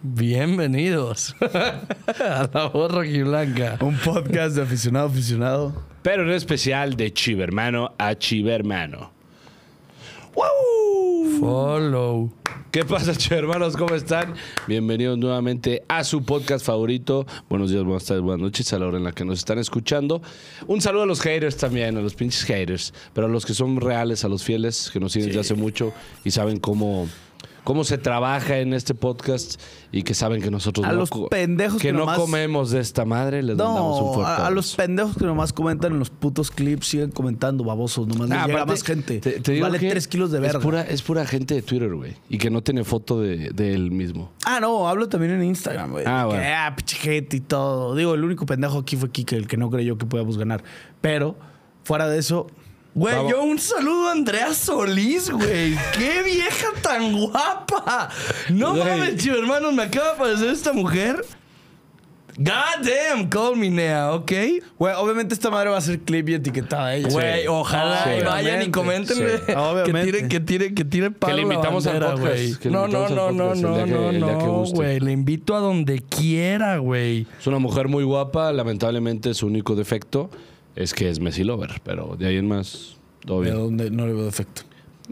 Bienvenidos a la voz rojiblanca! Un podcast de aficionado aficionado. Pero en especial de Chivermano a Chivermano. ¡Wow! Follow. ¿Qué pasa, Chivermanos? ¿Cómo están? Bienvenidos nuevamente a su podcast favorito. Buenos días, buenas tardes, buenas noches a la hora en la que nos están escuchando. Un saludo a los haters también, a los pinches haters, pero a los que son reales, a los fieles que nos siguen desde hace mucho y saben cómo cómo se trabaja en este podcast y que saben que nosotros a los pendejos que, que no comemos de esta madre, les mandamos un fuerte. A, los pendejos que nomás comentan en los putos clips, siguen comentando babosos, nomás ah, más gente. vale tres kilos de verga. Es pura, gente de Twitter, güey, y que no tiene foto de, él mismo. Ah, no, hablo también en Instagram, güey. Ah, bueno. ah, pichiquete y todo. Digo, el único pendejo aquí fue Kike, el que no creyó que podíamos ganar. Pero fuera de eso, Güey, yo un saludo a Andrea Solís, güey. ¡Qué vieja tan guapa! No mames, chido, hermanos, me acaba de aparecer esta mujer. God damn, call me now, ¿ok? Güey, obviamente esta madre va a ser clip y etiquetada ella. Güey, ojalá y vayan y coméntenle que tire, que que tire para Que le invitamos a al podcast. No, no, no, no, no, no, no, güey. Le invito a donde quiera, güey. Es una mujer muy guapa, lamentablemente es su único defecto es que es Messi Lover, pero de ahí en más, todo bien. dónde no le veo defecto?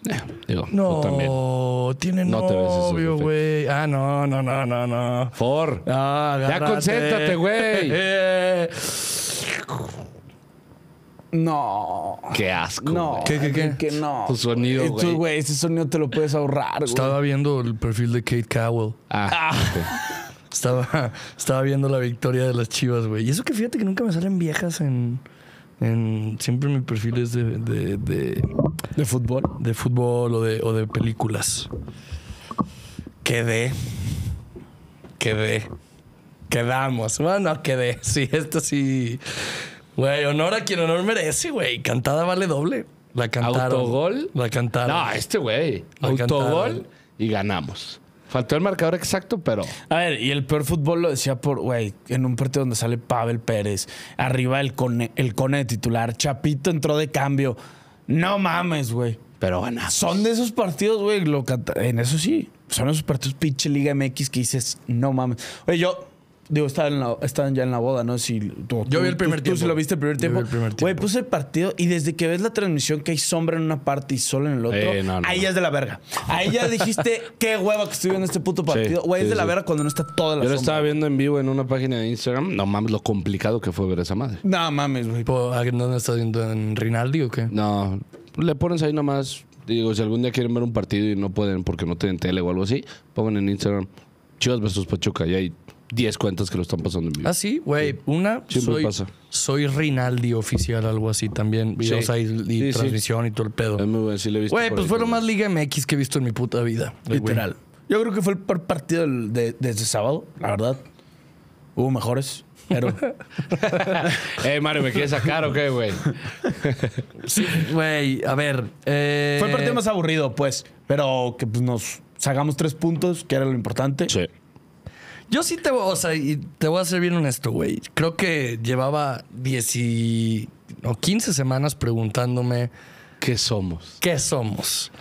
Eh, digo, no, tiene no novio, güey. Ah, no, no, no, no, no. For. Ah, ya concéntrate, güey. No. Qué asco. No. ¿Qué, qué, qué? Que no. Tu sonido, eh, güey. güey, ese sonido te lo puedes ahorrar, güey. Estaba viendo el perfil de Kate Cowell. Ah, ah. Estaba, estaba viendo la victoria de las chivas, güey. Y eso que fíjate que nunca me salen viejas en siempre mi perfil es de, de, de, fútbol. De fútbol o de, películas. Quedé. Quedé. Quedamos. Bueno, quedé. Sí, esto sí. Güey, honor a quien honor merece, güey. Cantada vale doble. La cantaron. Autogol. La cantaron. No, este güey. Autogol y ganamos. Faltó el marcador exacto, pero. A ver, y el peor fútbol lo decía por, güey, en un partido donde sale Pavel Pérez, arriba el cone, el cone de titular, Chapito entró de cambio. No mames, güey. Pero a. Son de esos partidos, güey, en eso sí. Son esos partidos, pinche Liga MX, que dices, no mames. Oye, yo Digo, estaban, ya en la boda, ¿no? Si, yo vi el primer tiempo. Tú si lo viste el primer tiempo. Güey, puse el partido y desde que ves la transmisión que hay sombra en una parte y sol en el otro, eh, ahí es de la verga. Ahí ya dijiste, qué hueva que estoy en este puto partido. Güey, es de la verga cuando no está toda la sombra. Yo lo estaba viendo en vivo en una página de Instagram. No mames, lo complicado que fue ver esa madre. No mames, güey. ¿Dónde estás viendo? ¿En Rinaldi o qué? No, le pones ahí nomás. Digo, si algún día quieren ver un partido y no pueden porque no tienen tele o algo así, pongan en Instagram Chivas versus Pachuca y ahí 10 cuentas que lo están pasando en vivo. Ah, sí, güey. Una, soy, pasa. soy Rinaldi oficial, algo así también. Videos ahí y transmisión y todo el pedo. Es muy bueno, sí, le he visto. Güey, pues fue lo más Liga MX que he visto en mi puta vida. Literal. Yo creo que fue el partido desde sábado, la verdad. Hubo mejores. Pero. eh, Mario, ¿me quieres sacar o qué, güey? sí, güey, a ver. Eh... Fue el partido eh, más aburrido, pues. Pero que pues, nos sacamos tres puntos, que era lo importante. Sí. Yo sí te voy, o sea, y te voy a ser bien honesto, güey. Creo que llevaba 10 o 15 semanas preguntándome. ¿Qué somos? ¿Qué somos?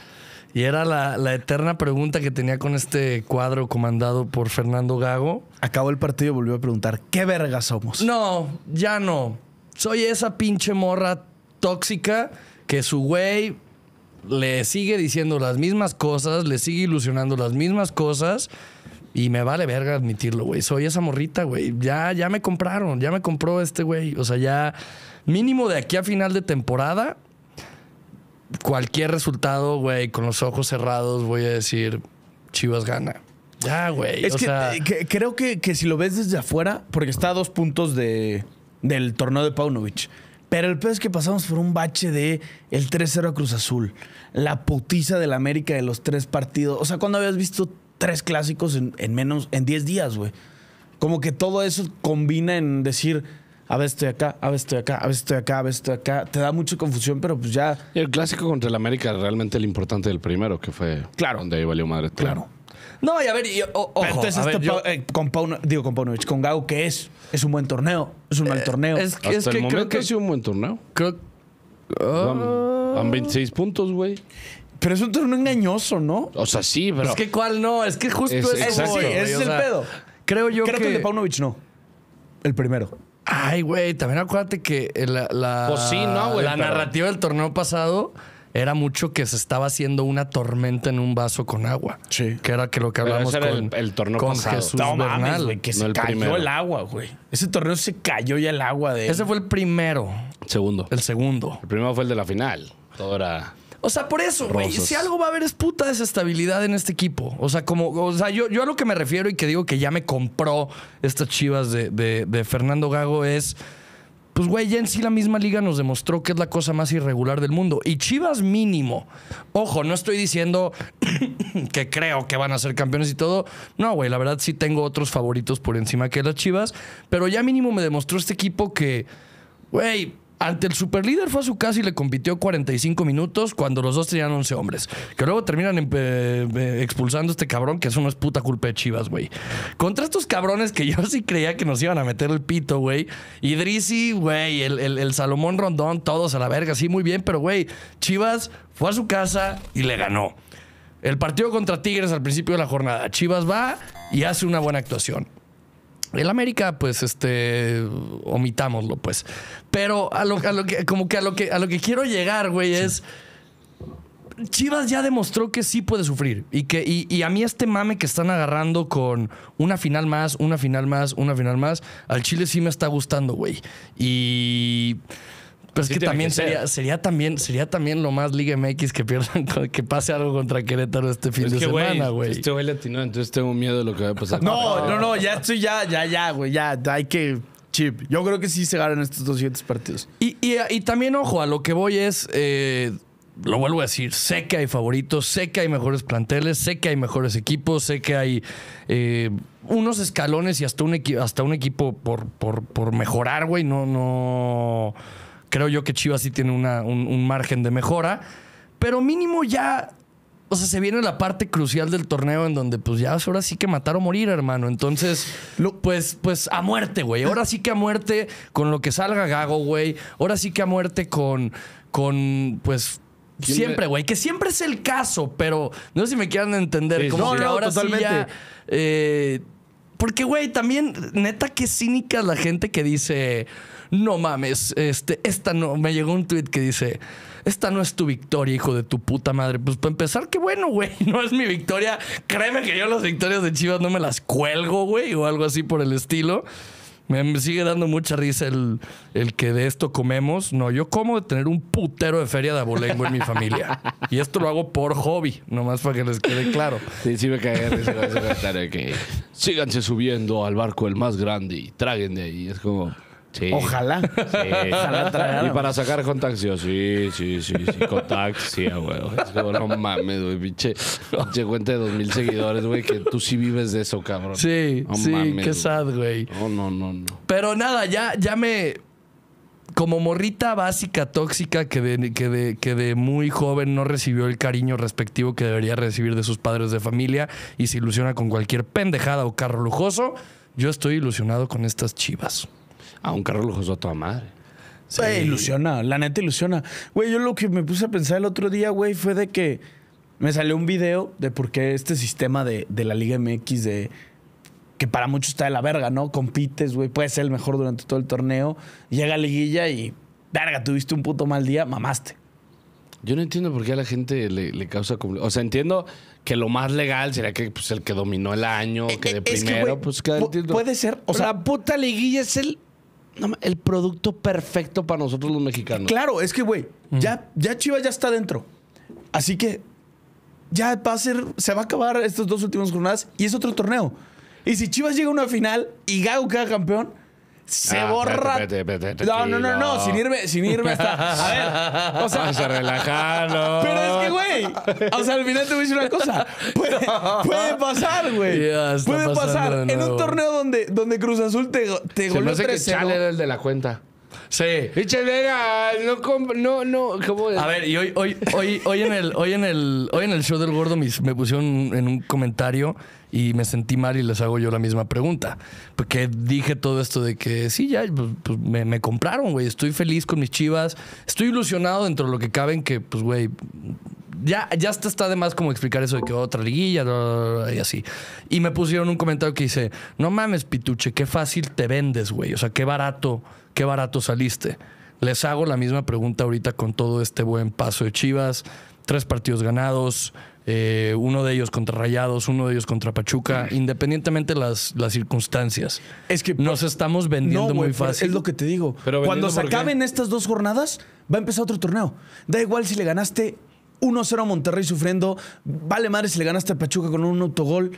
Y era la, la, eterna pregunta que tenía con este cuadro comandado por Fernando Gago. Acabó el partido y volvió a preguntar, ¿qué verga somos? No, ya no. Soy esa pinche morra tóxica que su güey le sigue diciendo las mismas cosas, le sigue ilusionando las mismas cosas y me vale verga admitirlo, güey. Soy esa morrita, güey. Ya, ya me compraron, ya me compró este güey. O sea, ya mínimo de aquí a final de temporada, cualquier resultado, güey, con los ojos cerrados, voy a decir, Chivas gana. Ya, güey. Es eh, que, creo que, si lo ves desde afuera, porque está a dos puntos de, del torneo de Paunovic. Pero el peor es que pasamos por un bache de el 3-0 a Cruz Azul, la putiza del América de los tres partidos. O sea, cuando habías visto tres clásicos en, menos, en 10 días, güey. Como que todo eso combina en decir, a ver, estoy acá, a ver, estoy acá, a ver, estoy acá, a ver, estoy acá. Te da mucha confusión, pero pues ya. el clásico contra el América realmente el importante del primero, que fue claro. donde ahí valió madre. Claro. No, y a ver, ojo, entonces este eh, con Pauno, digo con con Gago, ¿qué es? Es un buen torneo, es un mal eh, torneo. Es, que, el momento creo que ha sido un buen torneo. Creo van 26 puntos, güey. Pero es un torneo engañoso, ¿no? O sea, sí, pero. Es que cuál no, es que justo es, es Sí, es el pedo. Creo yo que. Creo que el de Paunovic no. El primero. Ay, güey, también acuérdate que la, la, pues la narrativa del torneo pasado era mucho que se estaba haciendo una tormenta en un vaso con agua. Sí. Que era que lo que hablamos con el, torneo pasado. Jesús no, Bernal. que se el cayó el agua, güey. Ese torneo se cayó ya el agua de. Ese fue el primero. Segundo. El segundo. El primero fue el de la final. Todo era. O sea, por eso, güey. Si algo va a haber es puta desestabilidad en este equipo. O sea, como, o sea, yo, yo a lo que me refiero y que digo que ya me compró estas chivas de, de Fernando Gago es. Pues, güey, ya en sí la misma liga nos demostró que es la cosa más irregular del mundo. Y Chivas mínimo. Ojo, no estoy diciendo que creo que van a ser campeones y todo. No, güey, la verdad sí tengo otros favoritos por encima que las Chivas. Pero ya mínimo me demostró este equipo que, güey, ante el superlíder fue a su casa y le compitió 45 minutos cuando los dos tenían 11 hombres. Que luego terminan eh, eh, expulsando a este cabrón, que eso no es puta culpa de Chivas, güey. Contra estos cabrones que yo sí creía que nos iban a meter el pito, güey. Idrisi, güey, el, el, Salomón Rondón, todos a la verga, sí, muy bien, pero güey, Chivas fue a su casa y le ganó. El partido contra Tigres al principio de la jornada. Chivas va y hace una buena actuación. El América, pues, este, omitámoslo, pues. Pero a lo, que, como que a lo que, a lo que quiero llegar, güey, es... Chivas ya demostró que sí puede sufrir y que y, a mí este mame que están agarrando con una final más, una final más, una final más, al Chile sí me está gustando, güey. Y pero es que también sería, sería también, sería también lo más Liga MX que pierdan, que pase algo contra Querétaro este fin de semana, güey. Este güey latino, entonces tengo miedo de lo que va a pasar. No, no, no, ya estoy, ya, ya, ya, güey, ya, hay que chip. Yo creo que sí se ganan estos dos siguientes partidos. Y, y, también, ojo, a lo que voy es, eh, lo vuelvo a decir, sé que hay favoritos, sé que hay mejores planteles, sé que hay mejores equipos, sé que hay... Eh, unos escalones y hasta un, hasta un equipo por, por, por mejorar, güey. No, no creo yo que Chivas sí tiene un, margen de mejora, pero mínimo ya o sea, se viene la parte crucial del torneo en donde, pues ya ahora sí que matar o morir, hermano. Entonces, pues, pues a muerte, güey. Ahora sí que a muerte con lo que salga Gago, güey. Ahora sí que a muerte con, con pues, Siempre, güey. Que siempre es el caso, pero no sé si me quieran entender. como no, que ahora totalmente. sí ya. Eh, porque, güey, también, neta, qué cínica la gente que dice, no mames, este, esta no, me llegó un tweet que dice, esta no es tu victoria, hijo de tu puta madre. Pues para empezar, qué bueno, güey, no es mi victoria. Créeme que yo las victorias de Chivas no me las cuelgo, güey, o algo así por el estilo. Me sigue dando mucha risa el, el, que de esto comemos. No, yo como de tener un putero de feria de abolengo en mi familia. Y esto lo hago por hobby, nomás para que les quede claro. Sí, sí me cae ese que síganse subiendo al barco el más grande y tráguen de ahí. Es como... Ojalá. Y para sacar contactos, sí, sí, sí, sí. Contactos, sí, güey. no mames, güey, pinche, cuenta de dos mil seguidores, güey, que tú sí vives de eso, cabrón. Sí, sí, qué sad, güey. No, no, no, no. Pero nada, ya, ya me... Como morrita básica, tóxica, que que, de, que de muy joven no recibió el cariño respectivo que debería recibir de sus padres de familia y se ilusiona con cualquier pendejada o carro lujoso, yo estoy ilusionado con estas chivas. A un carro lujoso a toda madre. ilusiona, la neta ilusiona. Güey, yo lo que me puse a pensar el otro día, güey, fue de que me salió un video de por qué este sistema de, la Liga MX de que para muchos está de la verga, ¿no? Compites, güey, puedes ser el mejor durante todo el torneo, llega a liguilla y verga, tuviste un puto mal día, mamaste. Yo no entiendo por qué a la gente le, le causa... O sea, entiendo que lo más legal sería que pues, el que dominó el año, eh, que de eh, primero, pues Puede ser, o sea... puta liguilla es el el producto perfecto para nosotros los mexicanos. Claro, es que, güey, ya, ya Chivas ya está dentro. Así que ya va a ser, se va a acabar estas dos últimas jornadas y es otro torneo. Y si Chivas llega a una final y Gago queda campeón, se ah, borra. no, no, no, sin irme, sin irme hasta. A ver. O sea, Vamos a relajarlo. Pero es que, güey. O sea, al final te voy a decir una cosa. Puede, pasar, güey. puede pasar. En un torneo donde, Cruz Azul te, te Se me hace que Chale el de la cuenta. Sí. Vega, no, no, no, ¿cómo es? A ver, y hoy, hoy, hoy, hoy en el, hoy en el, hoy en el show del gordo me pusieron en un comentario y me sentí mal y les hago yo la misma pregunta. Porque pues, dije todo esto de que sí, ya pues, pues me, compraron, güey. Estoy feliz con mis chivas. Estoy ilusionado dentro de lo que caben que, pues, güey, ya, ya está, está de más como explicar eso de que otra liguilla y así. Y me pusieron un comentario que dice, no mames, pituche, qué fácil te vendes, güey. O sea, qué barato, qué barato saliste. Les hago la misma pregunta ahorita con todo este buen paso de Chivas. Tres partidos ganados, eh, uno de ellos contra Rayados, uno de ellos contra Pachuca, independientemente las, las circunstancias. Es que nos estamos vendiendo muy fácil. Es lo que te digo. Cuando se acaben estas dos jornadas, va a empezar otro torneo. Da igual si le ganaste 1-0 a Monterrey sufriendo, vale madre si le ganaste a Pachuca con un autogol.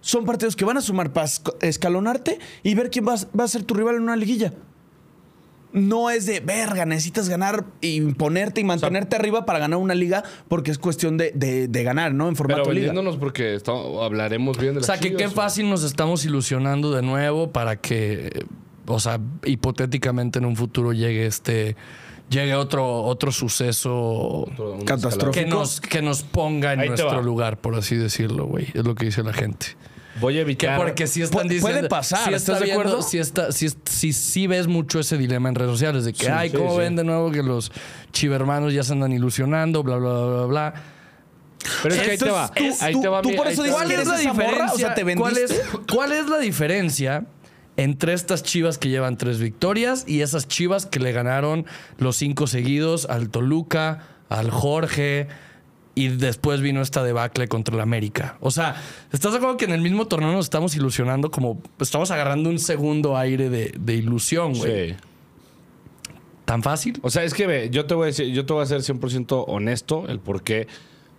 Son partidos que van a sumar para escalonarte y ver quién va a ser tu rival en una liguilla no es de verga, necesitas ganar, e ponerte y mantenerte arriba para ganar una liga, porque es cuestión de, de, ganar, ¿no? En formato pero no porque hablaremos bien de la O sea, que qué fácil nos estamos ilusionando de nuevo para que, o sea, hipotéticamente en un futuro llegue este llegue otro, otro suceso catastrófico que nos, ponga en nuestro lugar, por así decirlo, güey. Es lo que dice la gente. Voy a evitar. Que porque si están diciendo. Puede pasar, ¿estás de acuerdo? Si, está, si, ves mucho ese dilema en redes sociales de que, ay, ¿cómo ven de nuevo que los chivermanos ya se andan ilusionando, bla, bla, bla, bla? bla? Pero es que ahí te va. ahí por eso dices, ¿cuál es la diferencia? O sea, ¿te ¿Cuál es la diferencia? entre estas chivas que llevan tres victorias y esas chivas que le ganaron los cinco seguidos al Toluca, al Jorge, y después vino esta debacle contra el América. O sea, ¿estás de acuerdo que en el mismo torneo nos estamos ilusionando como estamos agarrando un segundo aire de, ilusión, güey? Sí. ¿Tan fácil? O sea, es que ve, yo te voy a decir, yo te voy a ser 100% honesto el por qué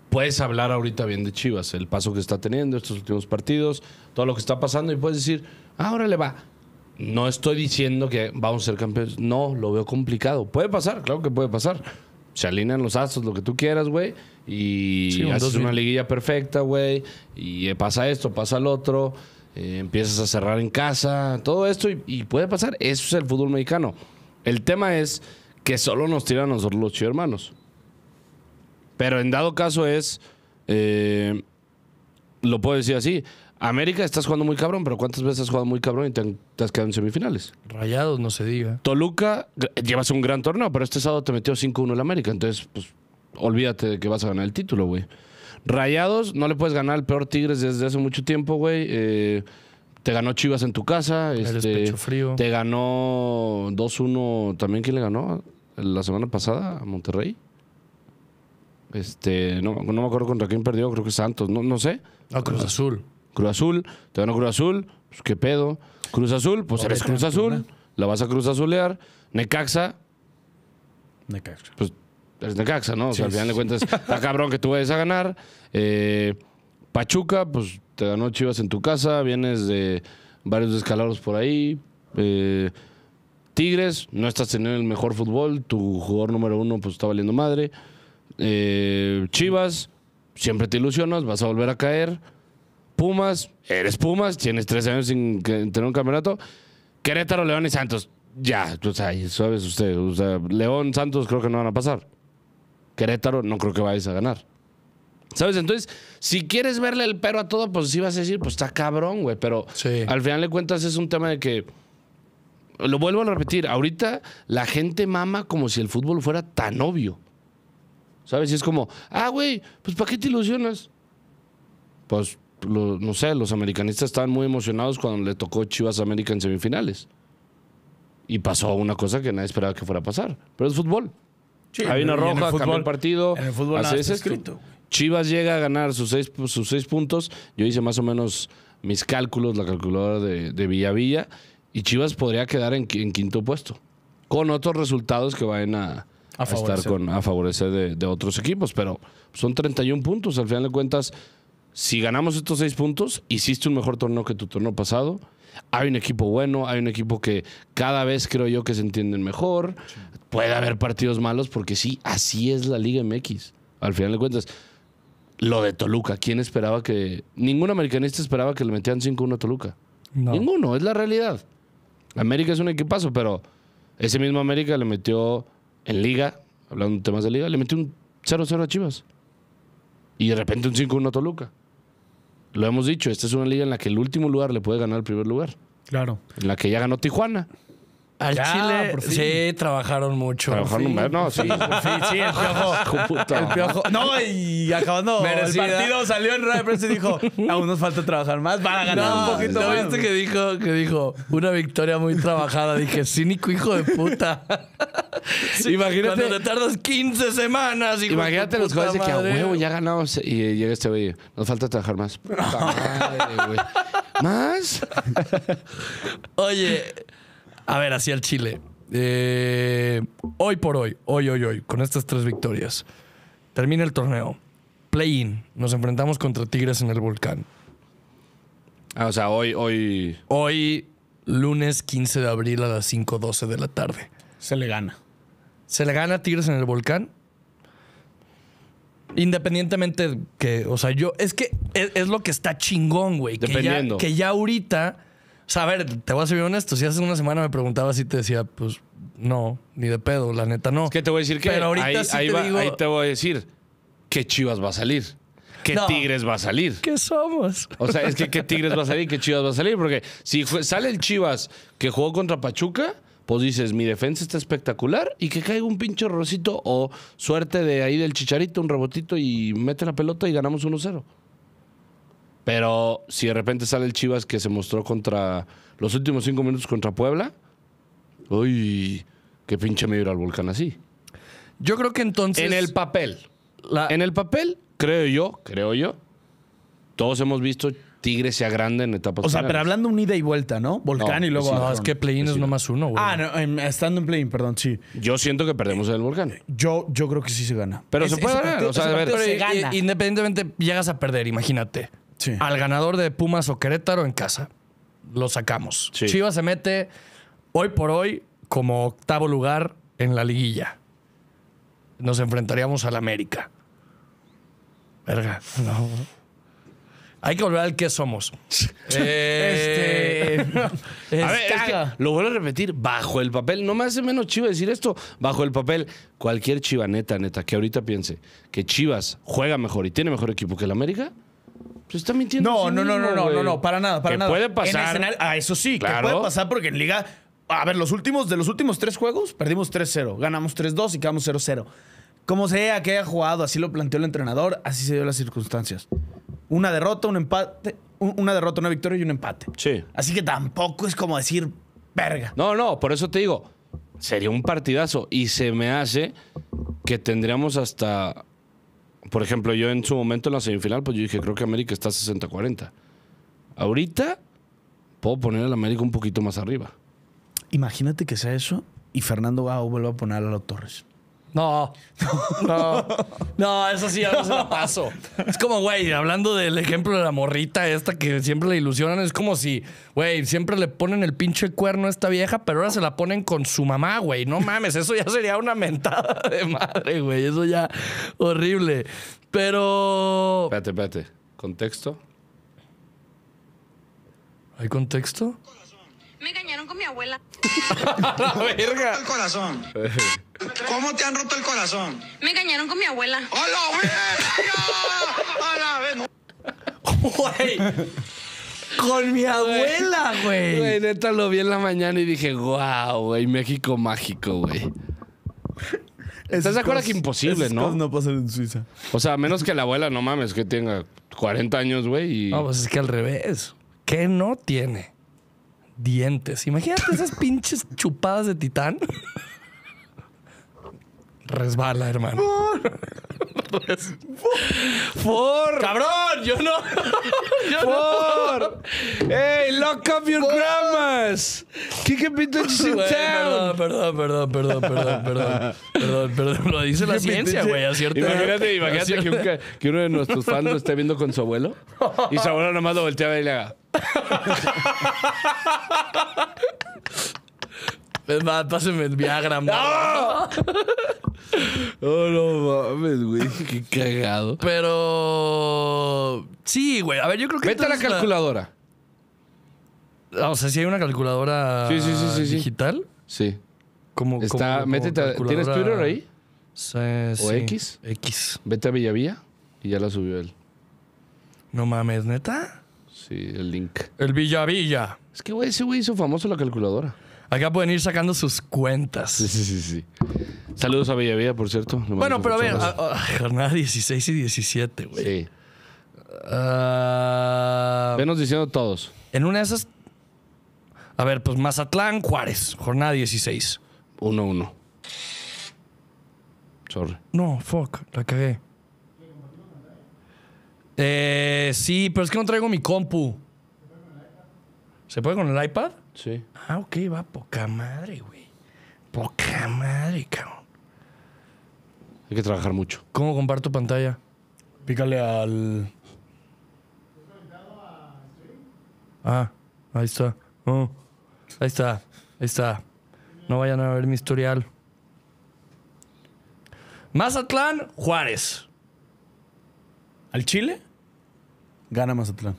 puedes hablar ahorita bien de Chivas, el paso que está teniendo estos últimos partidos, todo lo que está pasando y puedes decir, ahora le va. No estoy diciendo que vamos a ser campeones. No, lo veo complicado. Puede pasar, claro que puede pasar se alinean los astros, lo que tú quieras, güey. Y haces una liguilla perfecta, güey. Y pasa esto, pasa el otro. Eh, empiezas a cerrar en casa. Todo esto y, puede pasar. Eso es el fútbol mexicano. El tema es que solo nos tiran nosotros los chido hermanos. Pero en dado caso es. Eh, lo puedo decir así. América, estás jugando muy cabrón, pero ¿cuántas veces has jugado muy cabrón y te, has quedado en semifinales? Rayados, no se diga. Toluca, llevas un gran torneo, pero este sábado te metió 5-1 en América, entonces, pues, olvídate de que vas a ganar el título, güey. Rayados, no le puedes ganar al peor Tigres desde hace mucho tiempo, güey. Eh, te ganó Chivas en tu casa. este, frío. Te ganó 2-1. ¿También quién le ganó? La semana pasada a Monterrey. Este, no, me acuerdo contra quién perdió, creo que Santos, no, sé. A ah, Cruz Azul. Cruz Azul, te ganó Cruz Azul, pues, ¿qué pedo? Cruz Azul, pues eres Cruz Azul, la vas a Cruz Azulear. Necaxa, Necaxa. pues eres Necaxa, ¿no? O sea, al final de cuentas, está cabrón que tú vayas a ganar. Eh, Pachuca, pues te ganó Chivas en tu casa, vienes de varios escalados por ahí. Eh, Tigres, no estás teniendo el mejor fútbol, tu jugador número uno pues está valiendo madre. Eh, Chivas, siempre te ilusionas, vas a volver a caer. Pumas, eres Pumas, tienes tres años sin tener un campeonato. Querétaro, León y Santos. Ya, o ahí sabes usted, León, Santos creo que no van a pasar. Querétaro no creo que vayas a ganar. ¿Sabes? Entonces, si quieres verle el pero a todo, pues sí vas a decir, pues está cabrón, güey. Pero al final de cuentas es un tema de que. Lo vuelvo a repetir, ahorita la gente mama como si el fútbol fuera tan obvio. ¿Sabes? Y es como, ah, güey, pues ¿para qué te ilusionas? Pues no sé, los americanistas estaban muy emocionados cuando le tocó Chivas América en semifinales. Y pasó una cosa que nadie esperaba que fuera a pasar. Pero es fútbol. Hay una roja, el el partido. En el escrito. Chivas llega a ganar sus seis, sus puntos. Yo hice más o menos mis cálculos, la calculadora de, de Villa Villa. Y Chivas podría quedar en, quinto puesto. Con otros resultados que vayan a, estar a favorecer de, de otros equipos. Pero son 31 puntos. Al final de cuentas si ganamos estos seis puntos, hiciste un mejor torneo que tu torneo pasado. Hay un equipo bueno, hay un equipo que cada vez creo yo que se entienden mejor. Puede haber partidos malos porque sí, así es la Liga MX. Al final de cuentas, lo de Toluca, ¿quién esperaba que... Ningún americanista esperaba que le metieran 5-1 a Toluca. Ninguno, es la realidad. América es un equipazo, pero ese mismo América le metió en liga, hablando de temas de liga, le metió un 0-0 a Chivas. Y de repente un 5-1 a Toluca. Lo hemos dicho, esta es una liga en la que el último lugar le puede ganar el primer lugar. Claro. En la que ya ganó Tijuana. Al Chile sí trabajaron mucho. Trabajaron, sí. no, sí. Sí, sí, el piojo. el piojo. No, y acabando el partido salió en rueda y dijo, aún nos falta trabajar más, van a ganar un poquito ¿no viste que dijo, que dijo, una victoria muy trabajada? Dije, cínico hijo de puta. imagínate. Cuando te tardas 15 semanas. imagínate los jueces que a ah, huevo ya ganamos y llega este güey. Nos falta trabajar más. ¿Más? Oye, a ver, hacia el Chile. Eh, hoy por hoy, hoy, hoy, hoy, con estas tres victorias, termina el torneo. Play-in. Nos enfrentamos contra Tigres en el Volcán. Ah, o sea, hoy, hoy. Hoy, lunes 15 de abril a las 5:12 de la tarde. Se le gana se le gana a Tigres en el volcán. Independientemente que, o sea, yo, es que es, lo que está chingón, güey. Que ya, que ya ahorita, o sea, a ver, te voy a ser honesto, si hace una semana me preguntabas si te decía, pues no, ni de pedo, la neta no. Es que te voy a decir que Pero ahorita sí te digo, ahí te voy a decir que Chivas va a salir. ¿Qué Tigres va a salir? ¿Qué somos? O sea, es que ¿qué Tigres va a salir? ¿Qué Chivas va a salir? Porque si sale el Chivas que jugó contra Pachuca, pues dices, mi defensa está espectacular y que caiga un pinche rosito o suerte de ahí del chicharito, un rebotito y mete la pelota y ganamos 1-0. Pero si de repente sale el Chivas que se mostró contra los últimos cinco minutos contra Puebla, uy, qué pinche medio al volcán así. Yo creo que entonces. En el papel. En el papel, creo yo, creo yo. Todos hemos visto Tigres sea grande en etapas. O sea, pero hablando un ida y vuelta, ¿no? Volcán y luego. no, es que play-in es nomás uno, güey. Ah, no, estando en play-in, perdón, sí. Yo siento que perdemos el Volcán. Yo, yo creo que sí se gana. Pero se puede o sea, ver, Independientemente, llegas a perder, imagínate. Al ganador de Pumas o Querétaro en casa, lo sacamos. Chivas se mete hoy por hoy como octavo lugar en la liguilla. Nos enfrentaríamos al América. Verga, no. Hay que volver al que somos. Eh, este, a ver, lo vuelvo a repetir, bajo el papel, no me hace menos chivo decir esto, bajo el papel, cualquier chiva neta, neta, que ahorita piense que Chivas juega mejor y tiene mejor equipo que el América, se pues está mintiendo. No, no, no, no, no, no, para nada, para nada. Puede pasar. Ah, eso sí, claro. que puede pasar porque en liga, a ver, los últimos, de los últimos tres juegos, perdimos 3-0, ganamos 3-2 y quedamos 0-0. Como sea que haya jugado, así lo planteó el entrenador, así se dio las circunstancias una derrota, un empate, una derrota, una victoria y un empate. Sí. Así que tampoco es como decir, verga. No, no, por eso te digo, sería un partidazo. Y se me hace que tendríamos hasta. Por ejemplo, yo en su momento en la semifinal, pues yo dije, creo que América está 60-40. Ahorita puedo poner al América un poquito más arriba. Imagínate que sea eso y Fernando Gago ah, vuelva a poner a Lalo Torres. No, no, no, eso sí, ya no se paso. Es como, güey, hablando del ejemplo de la morrita esta que siempre le ilusionan, es como si, güey, siempre le ponen el pinche cuerno a esta vieja, pero ahora se la ponen con su mamá, güey. No mames, eso ya sería una mentada de madre, güey. Eso ya horrible. Pero... Espérate, espérate. ¿Contexto? ¿Hay contexto? Me engañaron con mi abuela. la verga. El corazón. ¿Cómo te han roto el corazón? Me engañaron con mi abuela. ¡Hola, ven! Güey. Con mi abuela, güey. Güey, neta lo vi en la mañana y dije, wow, güey, México mágico, güey. ¿Estás de acuerdo que imposible, no? No pasa en Suiza. O sea, a menos que la abuela, no mames, que tenga 40 años, güey. No, pues es que al revés. ¿Qué no tiene? Dientes. Imagínate esas pinches chupadas de titán resbala, hermano. Por. For. Cabrón, yo no. yo For. No. Hey, lock up your grandmas. ¡Qué a bitch in town. Perdón, perdón, perdón, perdón, perdón, perdón, perdón, Lo dice la ciencia, güey, a cierto. Imagínate, imagínate que, que, uno de nuestros fans lo esté viendo con su abuelo y su abuelo nomás lo volteaba y le haga más, pásenme el Viagra, ¡No! oh, no mames, güey. Qué cagado. Pero. Sí, güey. A ver, yo creo que. Vete a la calculadora. O sea, si hay una calculadora sí, digital. Sí. Como, Está, métete ¿Tienes Twitter ahí? Sí, ¿O X? X. Vete a Villavilla y ya la subió él. No mames, ¿neta? Sí, el link. El Villavilla. Es que, güey, ese güey hizo famoso la calculadora. Acá pueden ir sacando sus cuentas. Sí, sí, sí, sí. Saludos a Villavía, por cierto. bueno, pero a ver, jornada 16 y 17, güey. Sí. Ah, Venos diciendo todos. En una de esas. A ver, pues Mazatlán, Juárez, jornada 16. 1-1. Sorry. No, fuck, la cagué. Eh, sí, pero es que no traigo mi compu. ¿Se puede con el iPad? Sí. Ah, ok, va poca madre, güey. Poca madre, cabrón. Hay que trabajar mucho. ¿Cómo comparto pantalla? Pícale al. Ah, ahí está. Oh, ahí está. Ahí está. No vayan a ver mi historial. Mazatlán, Juárez. ¿Al Chile? Gana Mazatlán.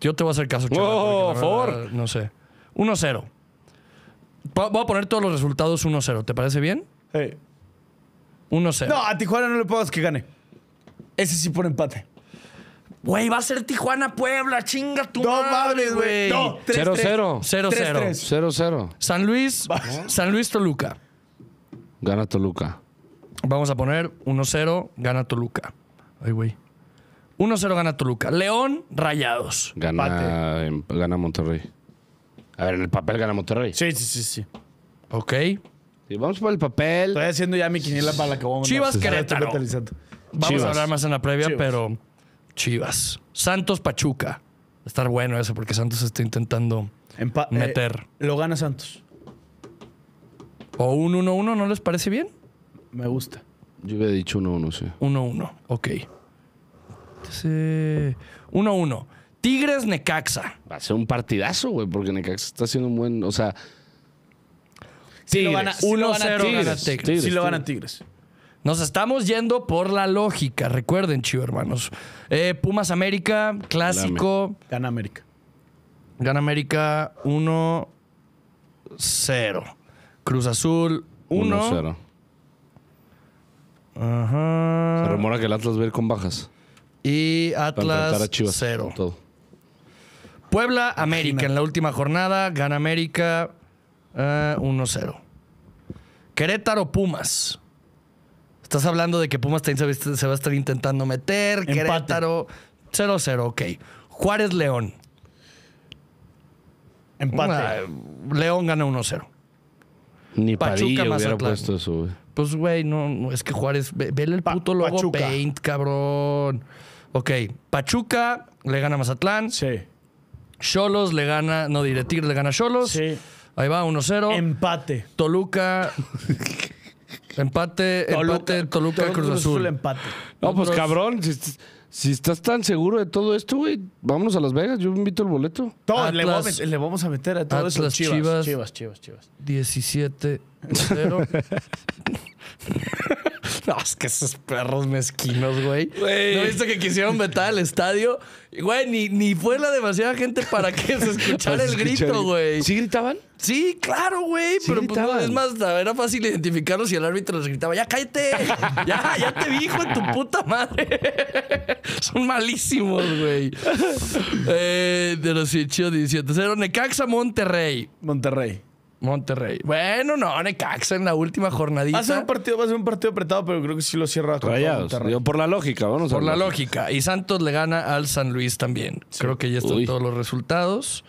Yo te voy a hacer caso, chaval. Oh, por favor. No sé. 1-0. Voy a poner todos los resultados 1-0. ¿Te parece bien? Sí. 1-0. No, a Tijuana no le puedo que gane. Ese sí por empate. Güey, va a ser Tijuana Puebla, chinga tu no, madre, güey. No, 0-0. 0-0. 0-0. San Luis, San Luis Toluca. Gana Toluca. Vamos a poner 1-0, gana Toluca. Ay, güey. 1-0 gana Toluca. León, Rayados. Gana, gana Monterrey. A ver, en el papel gana Monterrey. Sí, sí, sí, sí. Ok. Sí, vamos por el papel. Estoy haciendo ya mi quiniela para la que vamos Chivas Querétaro. Vamos a hablar más en la previa, pero Chivas. Santos Pachuca. Estar bueno eso porque Santos está intentando eh, meter. lo gana Santos. ¿O un 1-1 no les parece bien? Me gusta. Yo había dicho 1-1, sí. 1-1, ok. 1-1. Tigres Necaxa. Va a ser un partidazo, güey, porque Necaxa está haciendo un buen. O sea. Sí, lo van a, Tigres. Sí, lo van a Tigres. Nos estamos yendo por la lógica. Recuerden, chivo, hermanos. Eh, Pumas América, clásico. Gana América. Gana América 1-0. Cruz Azul 1-0. Ajá. Se rumora que el Atlas va a ir con bajas. Y Atlas 0. Puebla, América. En la última jornada, gana América 1-0. Eh, Querétaro, Pumas. Estás hablando de que Pumas también se va a estar intentando meter. Querétaro, 0-0, ok. Juárez, León. Empate. Ah, León gana 1-0. Ni Pachuca, más hubiera puesto eso, Pues, güey, no, es que Juárez... vele el puto logo Paint, cabrón. Ok, Pachuca le gana a Mazatlán. Sí. Cholos le gana, no, diré le gana a Cholos. Sí. Ahí va, 1-0. Empate. Toluca. empate, empate, Toluca, Cruz Azul. Empate. No, pues cabrón, si, estás tan seguro de todo esto, güey, vámonos a Las Vegas, yo invito el boleto. Todos. le, vamos a meter, a meter a Chivas, Chivas, Chivas, Chivas. 17 0. No, es que esos perros mezquinos, güey. ¿No viste que quisieron vetar al estadio? Güey, ni, fue la demasiada gente para que se escuchara el grito, güey. ¿Sí gritaban? Sí, claro, güey. pero Pues, es más, era fácil identificarlos si el árbitro les gritaba, ya cállate, ya, ya te vi, hijo de tu puta madre. Son malísimos, güey. Eh, de los 17 0 Necaxa Monterrey. Monterrey. Monterrey. Bueno, no, Necaxa en la última jornadita. Va a ser un partido, va a ser un partido apretado, pero creo que sí lo cierra. Rayados. por la lógica, vamos Por la lógica. Y Santos le gana al San Luis también. Creo que ya están todos los resultados.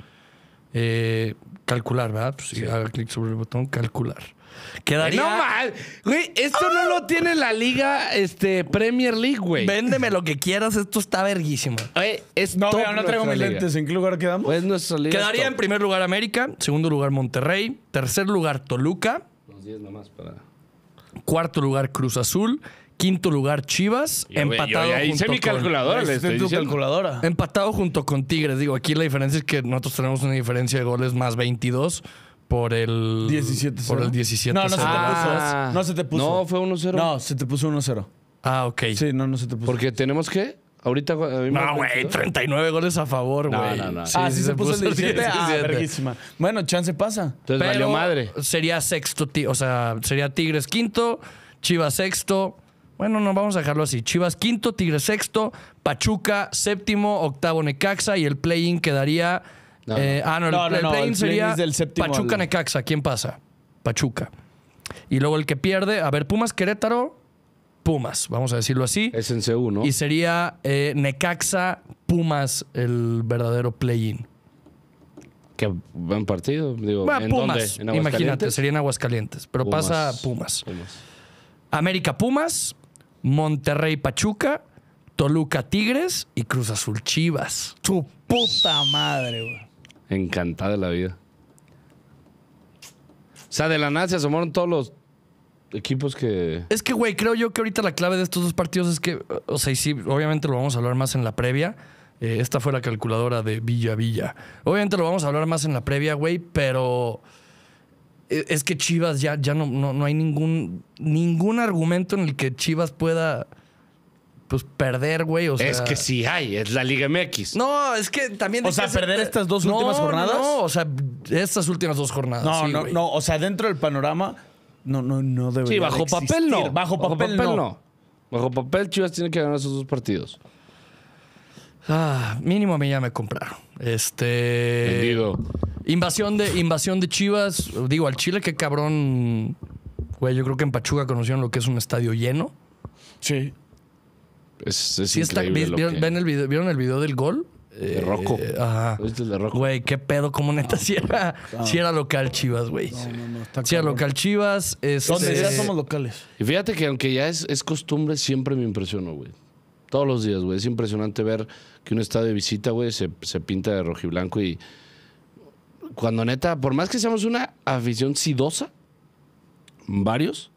Eh, calcular, ¿verdad? Pues, Haga clic sobre el botón, calcular. Quedaría. No mal. Güey, esto no lo tiene la liga este, Premier League, güey. Véndeme lo que quieras, esto está verguísimo. no, no traigo mis lentes. ¿En qué lugar quedamos? Pues nuestra liga Quedaría en primer lugar América, segundo lugar Monterrey, tercer lugar Toluca. Cuarto lugar Cruz Azul. Quinto lugar Chivas, empatado junto con, Empatado junto con Tigres. Digo, aquí la diferencia es que nosotros tenemos una diferencia de goles más 22 por el 17 por el 17 No, no se te puso. ¿eh? Ah. No se te puso. No, fue 1-0. No, se te puso 1-0. Ah, ok. Sí, no, no se te puso. Porque tenemos que. Ahorita. No, güey, 39 goles a favor, güey. no, no. ah, sí, se, puso, el 17. Ah, bueno, chance pasa. Entonces Pero valió madre. Sería sexto, o sea, sería Tigres quinto, Chivas sexto. Bueno, no, vamos a dejarlo así. Chivas quinto, Tigres sexto, Pachuca séptimo, octavo Necaxa y el play-in quedaría eh, ah, no, el, play-in sería Pachuca Necaxa. ¿Quién pasa? Pachuca. Y luego el que pierde, a ver, Pumas Querétaro, Pumas, vamos a decirlo así. Es en CU, ¿no? Y sería eh, Necaxa Pumas el verdadero play-in. Qué buen partido. Digo, dónde? imagínate, sería en Aguascalientes, pero pasa Pumas. América Pumas, Monterrey Pachuca, Toluca Tigres y Cruz Azul Chivas. Tu puta madre, güey. Encantada de la vida. O sea, de la NASA se asomaron todos los equipos que. Es que, güey, creo yo que ahorita la clave de estos dos partidos es que, o sea, y sí, obviamente lo vamos a hablar más en la previa. Eh, esta fue la calculadora de Villa Villa. Obviamente lo vamos a hablar más en la previa, güey, pero e, es que Chivas ya, ya no, no, no hay ningún, ningún argumento en el que Chivas pueda pues perder, güey. es que sí hay, es la Liga MX. No, es que también. O sea, perder estas dos últimas jornadas. No, o sea, estas últimas dos jornadas. No, no, no. O sea, dentro del panorama, no, no, no Sí, bajo papel no. Bajo, papel, no. Bajo papel, Chivas tiene que ganar esos dos partidos. Ah, mínimo a mí ya me compraron. Este. Invasión de, invasión de Chivas. Digo, al Chile, qué cabrón. Güey, yo creo que en Pachuca conocieron lo que es un estadio lleno. Sí. Es, vieron, el video, ¿Vieron el video del gol? De eh, Rocco. Este es De Rocco. Güey, qué pedo, como neta, si era, si era local Chivas, güey. No, no, no, si era local Chivas. Este Donde ya somos locales. Y fíjate que aunque ya es, es costumbre, siempre me impresionó güey. Todos los días, güey. Es impresionante ver que un estado de visita, güey, se, se pinta de rojiblanco y. Cuando neta, por más que seamos una afición sidosa, varios,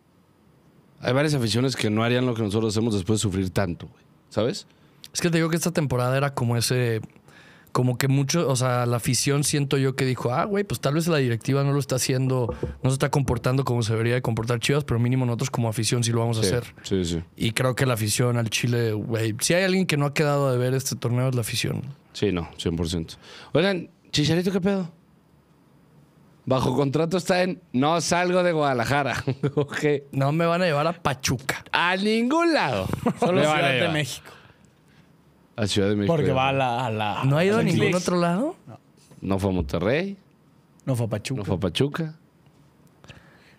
hay varias aficiones que no harían lo que nosotros hacemos después de sufrir tanto, ¿Sabes? Es que te digo que esta temporada era como ese. Como que mucho, o sea, la afición siento yo que dijo, ah, güey, pues tal vez la directiva no lo está haciendo, no se está comportando como se debería de comportar Chivas, pero mínimo nosotros como afición sí lo vamos a hacer. Sí, sí. Y creo que la afición al Chile, güey, si hay alguien que no ha quedado de ver este torneo es la afición. Sí, no, 100%. Oigan, Chicharito, ¿qué pedo? Bajo contrato está en no salgo de Guadalajara. No me van a llevar a Pachuca. A ningún lado. Solo la Ciudad de México. A Ciudad de México. Porque va a la, ¿No ha ido a ningún otro lado? No. no. fue a Monterrey. No fue a Pachuca. No fue a Pachuca.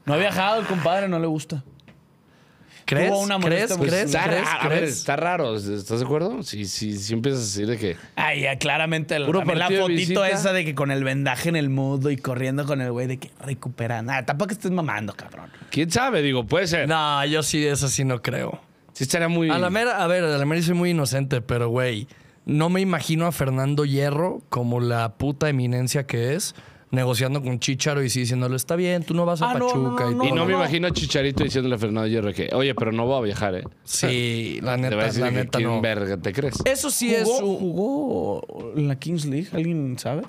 No ha viajado el compadre, no le gusta. ¿Crees? una ¿Crees? está, ¿crees? está raro. ¿Estás de acuerdo? Sí, sí, si empiezas a decir de que. Ay, claramente. El, la fotito esa de que con el vendaje en el mudo y corriendo con el güey de que recupera Nada, ah, tampoco estés mamando, cabrón. ¿Quién sabe? Digo, puede ser. No, yo sí, eso sí no creo. Sí estaría muy... A la mera, a ver, a la mera soy muy inocente, pero güey, no me imagino a Fernando Hierro como la puta eminencia que es negociando con Chicharo y sí diciéndole, está bien, tú no vas a ah, Pachuca. y, no, me imagino a Chicharito diciéndole a Fernando Hierro que, oye, pero no voy a viajar, ¿eh? Sí, la neta, la neta no. verga te crees? Eso sí es... ¿Jugó en la Kings League? ¿Alguien sabe?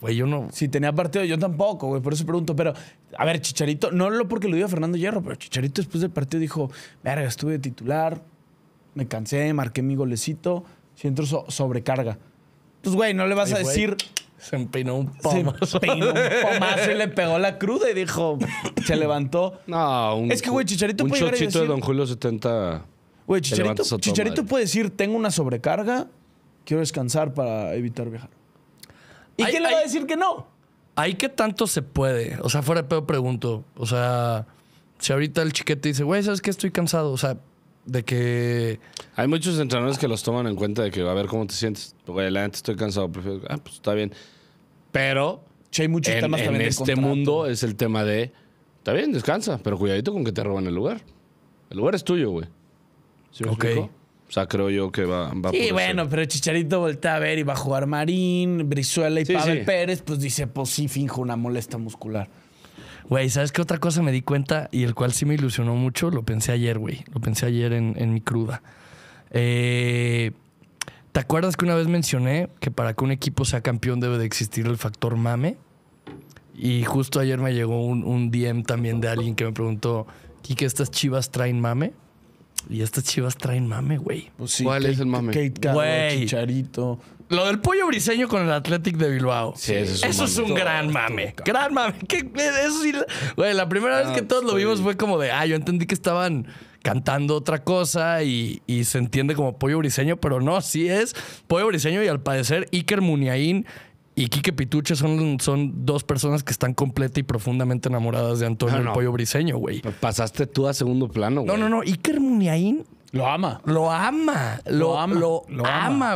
Güey, yo no. Si tenía partido, yo tampoco, güey. Por eso pregunto. Pero, a ver, Chicharito, no lo porque lo a Fernando Hierro, pero Chicharito después del partido dijo: Verga, estuve de titular, me cansé, marqué mi golecito, siento sobrecarga. Entonces, pues, güey, no le vas a decir, se empeinó un más. Se le pegó la cruda y dijo, se levantó. No, un, es que, güey, Chicharito puede de Don Julio 70. Güey, Chicharito, puede decir, tengo una sobrecarga, quiero descansar para evitar viajar. ¿Y quién le va a decir que no? ¿Hay que tanto se puede. O sea, fuera de pedo pregunto. O sea, si ahorita el chiquete dice, güey, ¿sabes qué? Estoy cansado. O sea, de que... Hay muchos entrenadores que los toman en cuenta de que, a ver, ¿cómo te sientes? Güey, adelante, estoy cansado. Prefiero, ah, pues está bien. Pero hay muchos en, temas en este mundo es el tema de, está bien, descansa, pero cuidadito con que te roban el lugar. El lugar es tuyo, güey. ¿Sí ok. O sea, creo yo que va, va Sí, bueno, pero Chicharito voltea a ver y va a jugar Marín, Brizuela y Pablo Pérez, pues dice, pues sí, finjo una molesta muscular. Güey, ¿sabes qué otra cosa me di cuenta y el cual sí me ilusionó mucho? Lo pensé ayer, güey. Lo pensé ayer en, en mi cruda. Eh, ¿Te acuerdas que una vez mencioné que para que un equipo sea campeón debe de existir el factor mame? Y justo ayer me llegó un, un DM también de alguien que me preguntó, ¿y que estas chivas traen mame? Y estas chivas traen mame, güey. Pues ¿Cuál es el mame? Kate Chicharito. Lo del pollo briseño con el Athletic de Bilbao. Sí, eso es un, gran mame. Gran mame. Eso sí, la primera vez ah, que todos lo pues, vimos fue como de, ah, yo entendí que estaban cantando otra cosa y, se entiende como pollo briseño, pero no, sí es pollo briseño y al parecer Iker Muniain y Quique Pituche son, son dos personas que están completa y profundamente enamoradas de Antonio el Pollo Briseño, güey. Pasaste tú a segundo plano, güey. No, no, no. Iker Muniain. Lo ama. Lo ama. Lo, ama.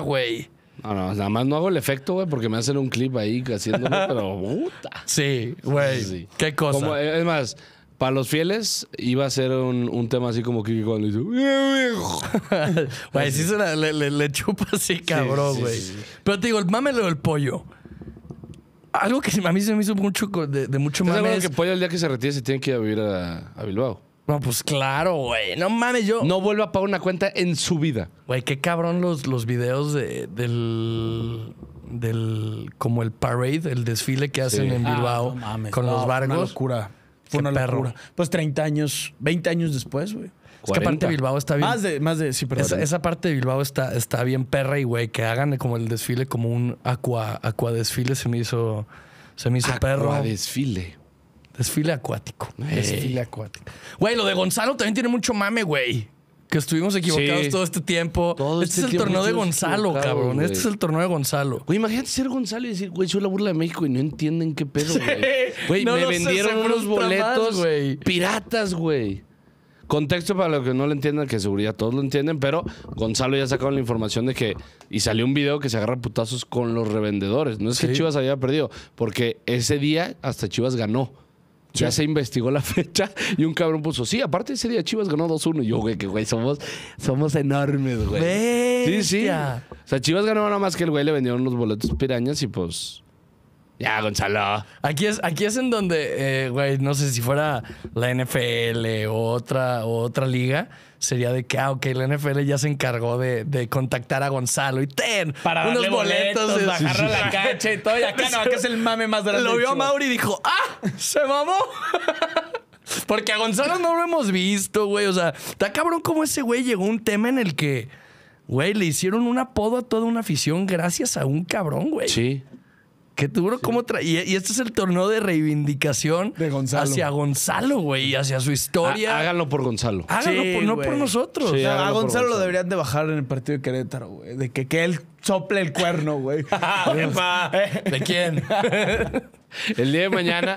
güey. No, no, nada más no hago el efecto, güey, porque me hacen un clip ahí haciéndolo, pero puta. Sí, güey. Qué cosa. es más, para los fieles iba a ser un, un tema así como Kiki cuando dice... Güey, sí se le, chupa así, cabrón, güey. Pero te digo, el pollo. Algo que a mí se me hizo mucho de, mucho más. que Pollo el día que se retire se tiene que ir a vivir a, Bilbao? No, pues claro, güey. No mames, yo... No vuelva a pagar una cuenta en su vida. Güey, qué cabrón los, los videos de, del... Del... Como el parade, el desfile que hacen en ah, Bilbao no con los una locura una Pues 30 años, 20 años después, güey. Es que Bilbao está bien. Más de, más de, sí, perdón. Esa, parte de Bilbao está, está bien perra y, güey, que hagan como el desfile, como un aqua, desfile se me hizo, se me hizo perro. desfile. Desfile acuático. Desfile acuático. Güey, lo de Gonzalo también tiene mucho mame, güey que estuvimos equivocados todo este tiempo. este, es este el torneo de Gonzalo, cabrón. Este es el torneo de Gonzalo. Güey, imagínate ser Gonzalo y decir, güey, soy la burla de México y no entienden qué pedo, güey. me vendieron unos boletos piratas, güey. Contexto para los que no lo entiendan, que seguridad todos lo entienden, pero Gonzalo ya sacó la información de que. Y salió un video que se agarra putazos con los revendedores. No es que Chivas había perdido, porque ese día hasta Chivas ganó. Ya se investigó la fecha y un cabrón puso, sí, aparte ese día Chivas ganó 2-1. Y yo, güey, que güey, somos, somos enormes, güey. Sí, sí. O sea, Chivas ganó nada más que el güey le vendieron los boletos pirañas y pues... Ya, Gonzalo. Aquí es, aquí es en donde, eh, güey, no sé si fuera la NFL o otra, o otra liga, sería de que, ah, ok, la NFL ya se encargó de, contactar a Gonzalo y ten Para unos boletos, boletos a la cancha y todo. Y acá no, acá es el mame más grande. Lo vio a Mauri y dijo, ah, se mamó. Porque a Gonzalo no lo hemos visto, güey. O sea, está cabrón como ese güey llegó a un tema en el que, güey, le hicieron un apodo a toda una afición gracias a un cabrón, güey. Sí que duro, cómo Y, este es el torneo de reivindicación hacia Gonzalo, güey, hacia su historia. háganlo por Gonzalo. Háganlo, por, no por nosotros. a Gonzalo, lo deberían de bajar en el partido de Querétaro, güey. De que, que él sople el cuerno, güey. ¿De quién? el día de mañana,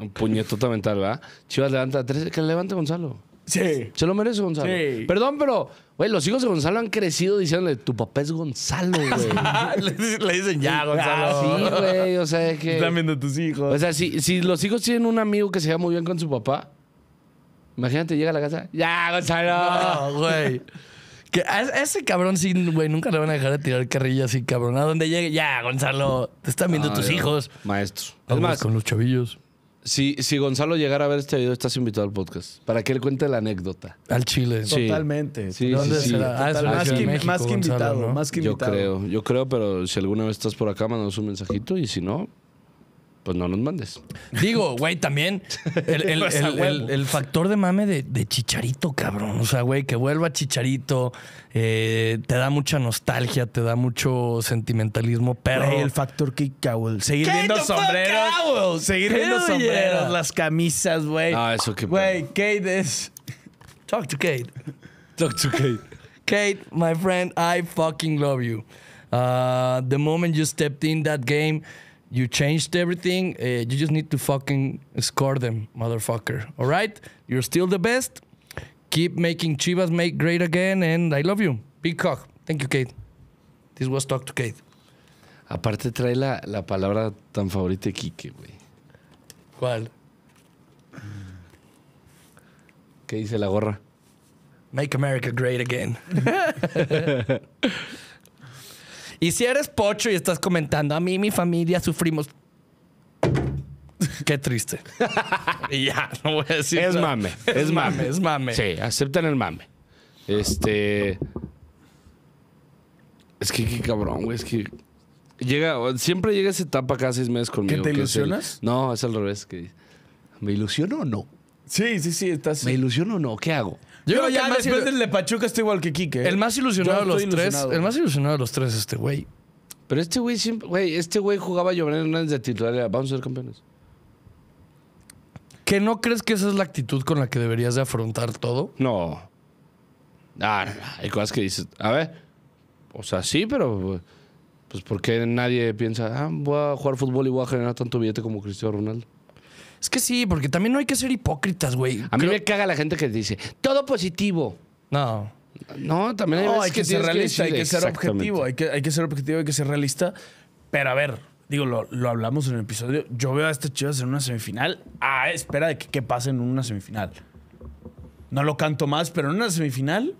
un puñetota mental, ¿verdad? Chivas levanta tres que levante Gonzalo. Sí. Se lo merece Gonzalo. Perdón, pero, güey, los hijos de Gonzalo han crecido diciéndole, tu papá es Gonzalo, güey. Ah, le, dicen ya, ah, Gonzalo. sí, güey, o sea, es que... Están viendo tus hijos. O sea, si, los hijos tienen un amigo que se lleva muy bien con su papá, imagínate, llega a la casa, ya, Gonzalo. güey. Que ese cabrón sí, güey, nunca le van a dejar de tirar carrilla así, cabrón. A donde llegue, ya, Gonzalo, te están viendo tus hijos. maestros Además, con los chavillos. Si, si Gonzalo llegara a ver este video, estás invitado al podcast. Para que él cuente la anécdota. Al Chile. Totalmente. más, que, invitado, Yo creo, yo creo, pero si alguna vez estás por acá, mandanos un mensajito y si no, pues no nos mandes. Digo, güey, también el, factor de mame de, Chicharito, cabrón. O sea, güey, que vuelva Chicharito, eh, te da mucha nostalgia, te da mucho sentimentalismo, pero... el factor que, Seguir viendo sombreros. Seguir viendo sombreros, las camisas, güey. Ah, eso qué Güey, Kate es... Talk to Kate. Talk to Kate. Kate, my friend, I fucking love you. Uh, the moment you stepped in that game... You changed everything. Uh, you just need to fucking score them, motherfucker. All right? You're still the best. Keep making Chivas make great again, and I love you. Big cock. Thank you, Kate. This was Talk to Kate. Aparte trae la, la palabra tan favorita de Kike, güey. ¿Cuál? ¿Qué dice la gorra? Make America great again. Y si eres pocho y estás comentando, a mí y mi familia sufrimos. Qué triste. y ya, no voy a decir. Es mame, es mame. Es mame. Sí, aceptan el mame. Este. Es que qué cabrón, güey. Es que. Llega, siempre llega esa etapa cada seis meses conmigo. ¿Que te ilusionas? no, es al revés. Que, ¿Me ilusiono o no? Sí, sí, sí, estás. ¿Me ilusiono o no? ¿Qué hago? Yo, ya después del de Pachuca está igual que Quique. ¿eh? El más ilusionado de los tres. El más ilusionado de los tres es este güey. Pero este güey siempre. Güey, este güey jugaba a Hernández de titularidad. Vamos a ser campeones. ¿Que no crees que esa es la actitud con la que deberías de afrontar todo? No. Ah, hay cosas que dices. A ver. O sea, sí, pero. Pues porque nadie piensa, ah, voy a jugar fútbol y voy a generar tanto billete como Cristiano Ronaldo. Es que sí, porque también no hay que ser hipócritas, güey. A mí me caga la gente que dice, todo positivo. No. No, también hay que ser realista, hay que ser objetivo, hay que, ser objetivo, hay que ser realista. Pero a ver, digo, lo, hablamos en el episodio. Yo veo a este Chivas en una semifinal a espera de que, que pase en una semifinal. No lo canto más, pero en una semifinal.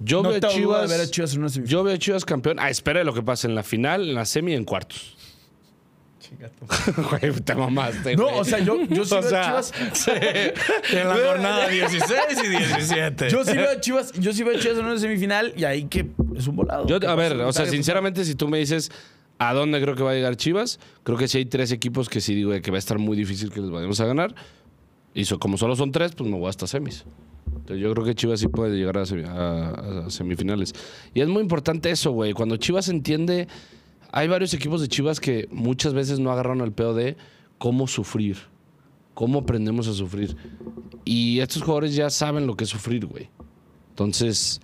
Yo veo a Chivas, ver a Chivas en una semifinal. yo veo a Chivas campeón. Ah, espera de lo que pase en la final, en la semi y en cuartos. Güey, te mamaste, No, o sea, yo, yo sí veo a Chivas. En la jornada 16 y 17. Yo sí veo a Chivas, yo sí veo Chivas en una semifinal y ahí que es un volado. a ver, o sea, sinceramente, si tú me dices a dónde creo que va a llegar Chivas, creo que si hay tres equipos que sí digo que va a estar muy difícil que les vayamos a ganar. Y como solo son tres, pues me voy hasta semis. Entonces, yo creo que Chivas sí puede llegar a semifinales. Y es muy importante eso, güey. Cuando Chivas entiende hay varios equipos de Chivas que muchas veces no agarraron el pedo de cómo sufrir, cómo aprendemos a sufrir. Y estos jugadores ya saben lo que es sufrir, güey. Entonces,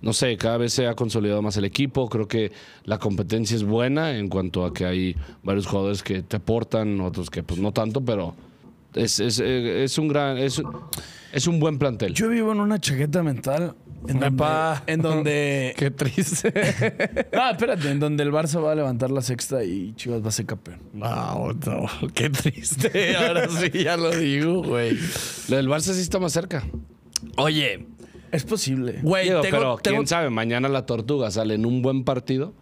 no sé, cada vez se ha consolidado más el equipo. Creo que la competencia es buena en cuanto a que hay varios jugadores que te aportan, otros que pues no tanto, pero es, eh, un gran, es, es un buen plantel. Yo vivo en una chaqueta mental en Donde, Qué triste. ah espérate, en donde el Barça va a levantar la sexta y Chivas va a ser campeón. Wow, no, qué triste. Ahora sí ya lo digo, güey. Lo Barça sí está más cerca. Oye. Es posible. Güey, pero quién sabe, mañana la tortuga sale en un buen partido.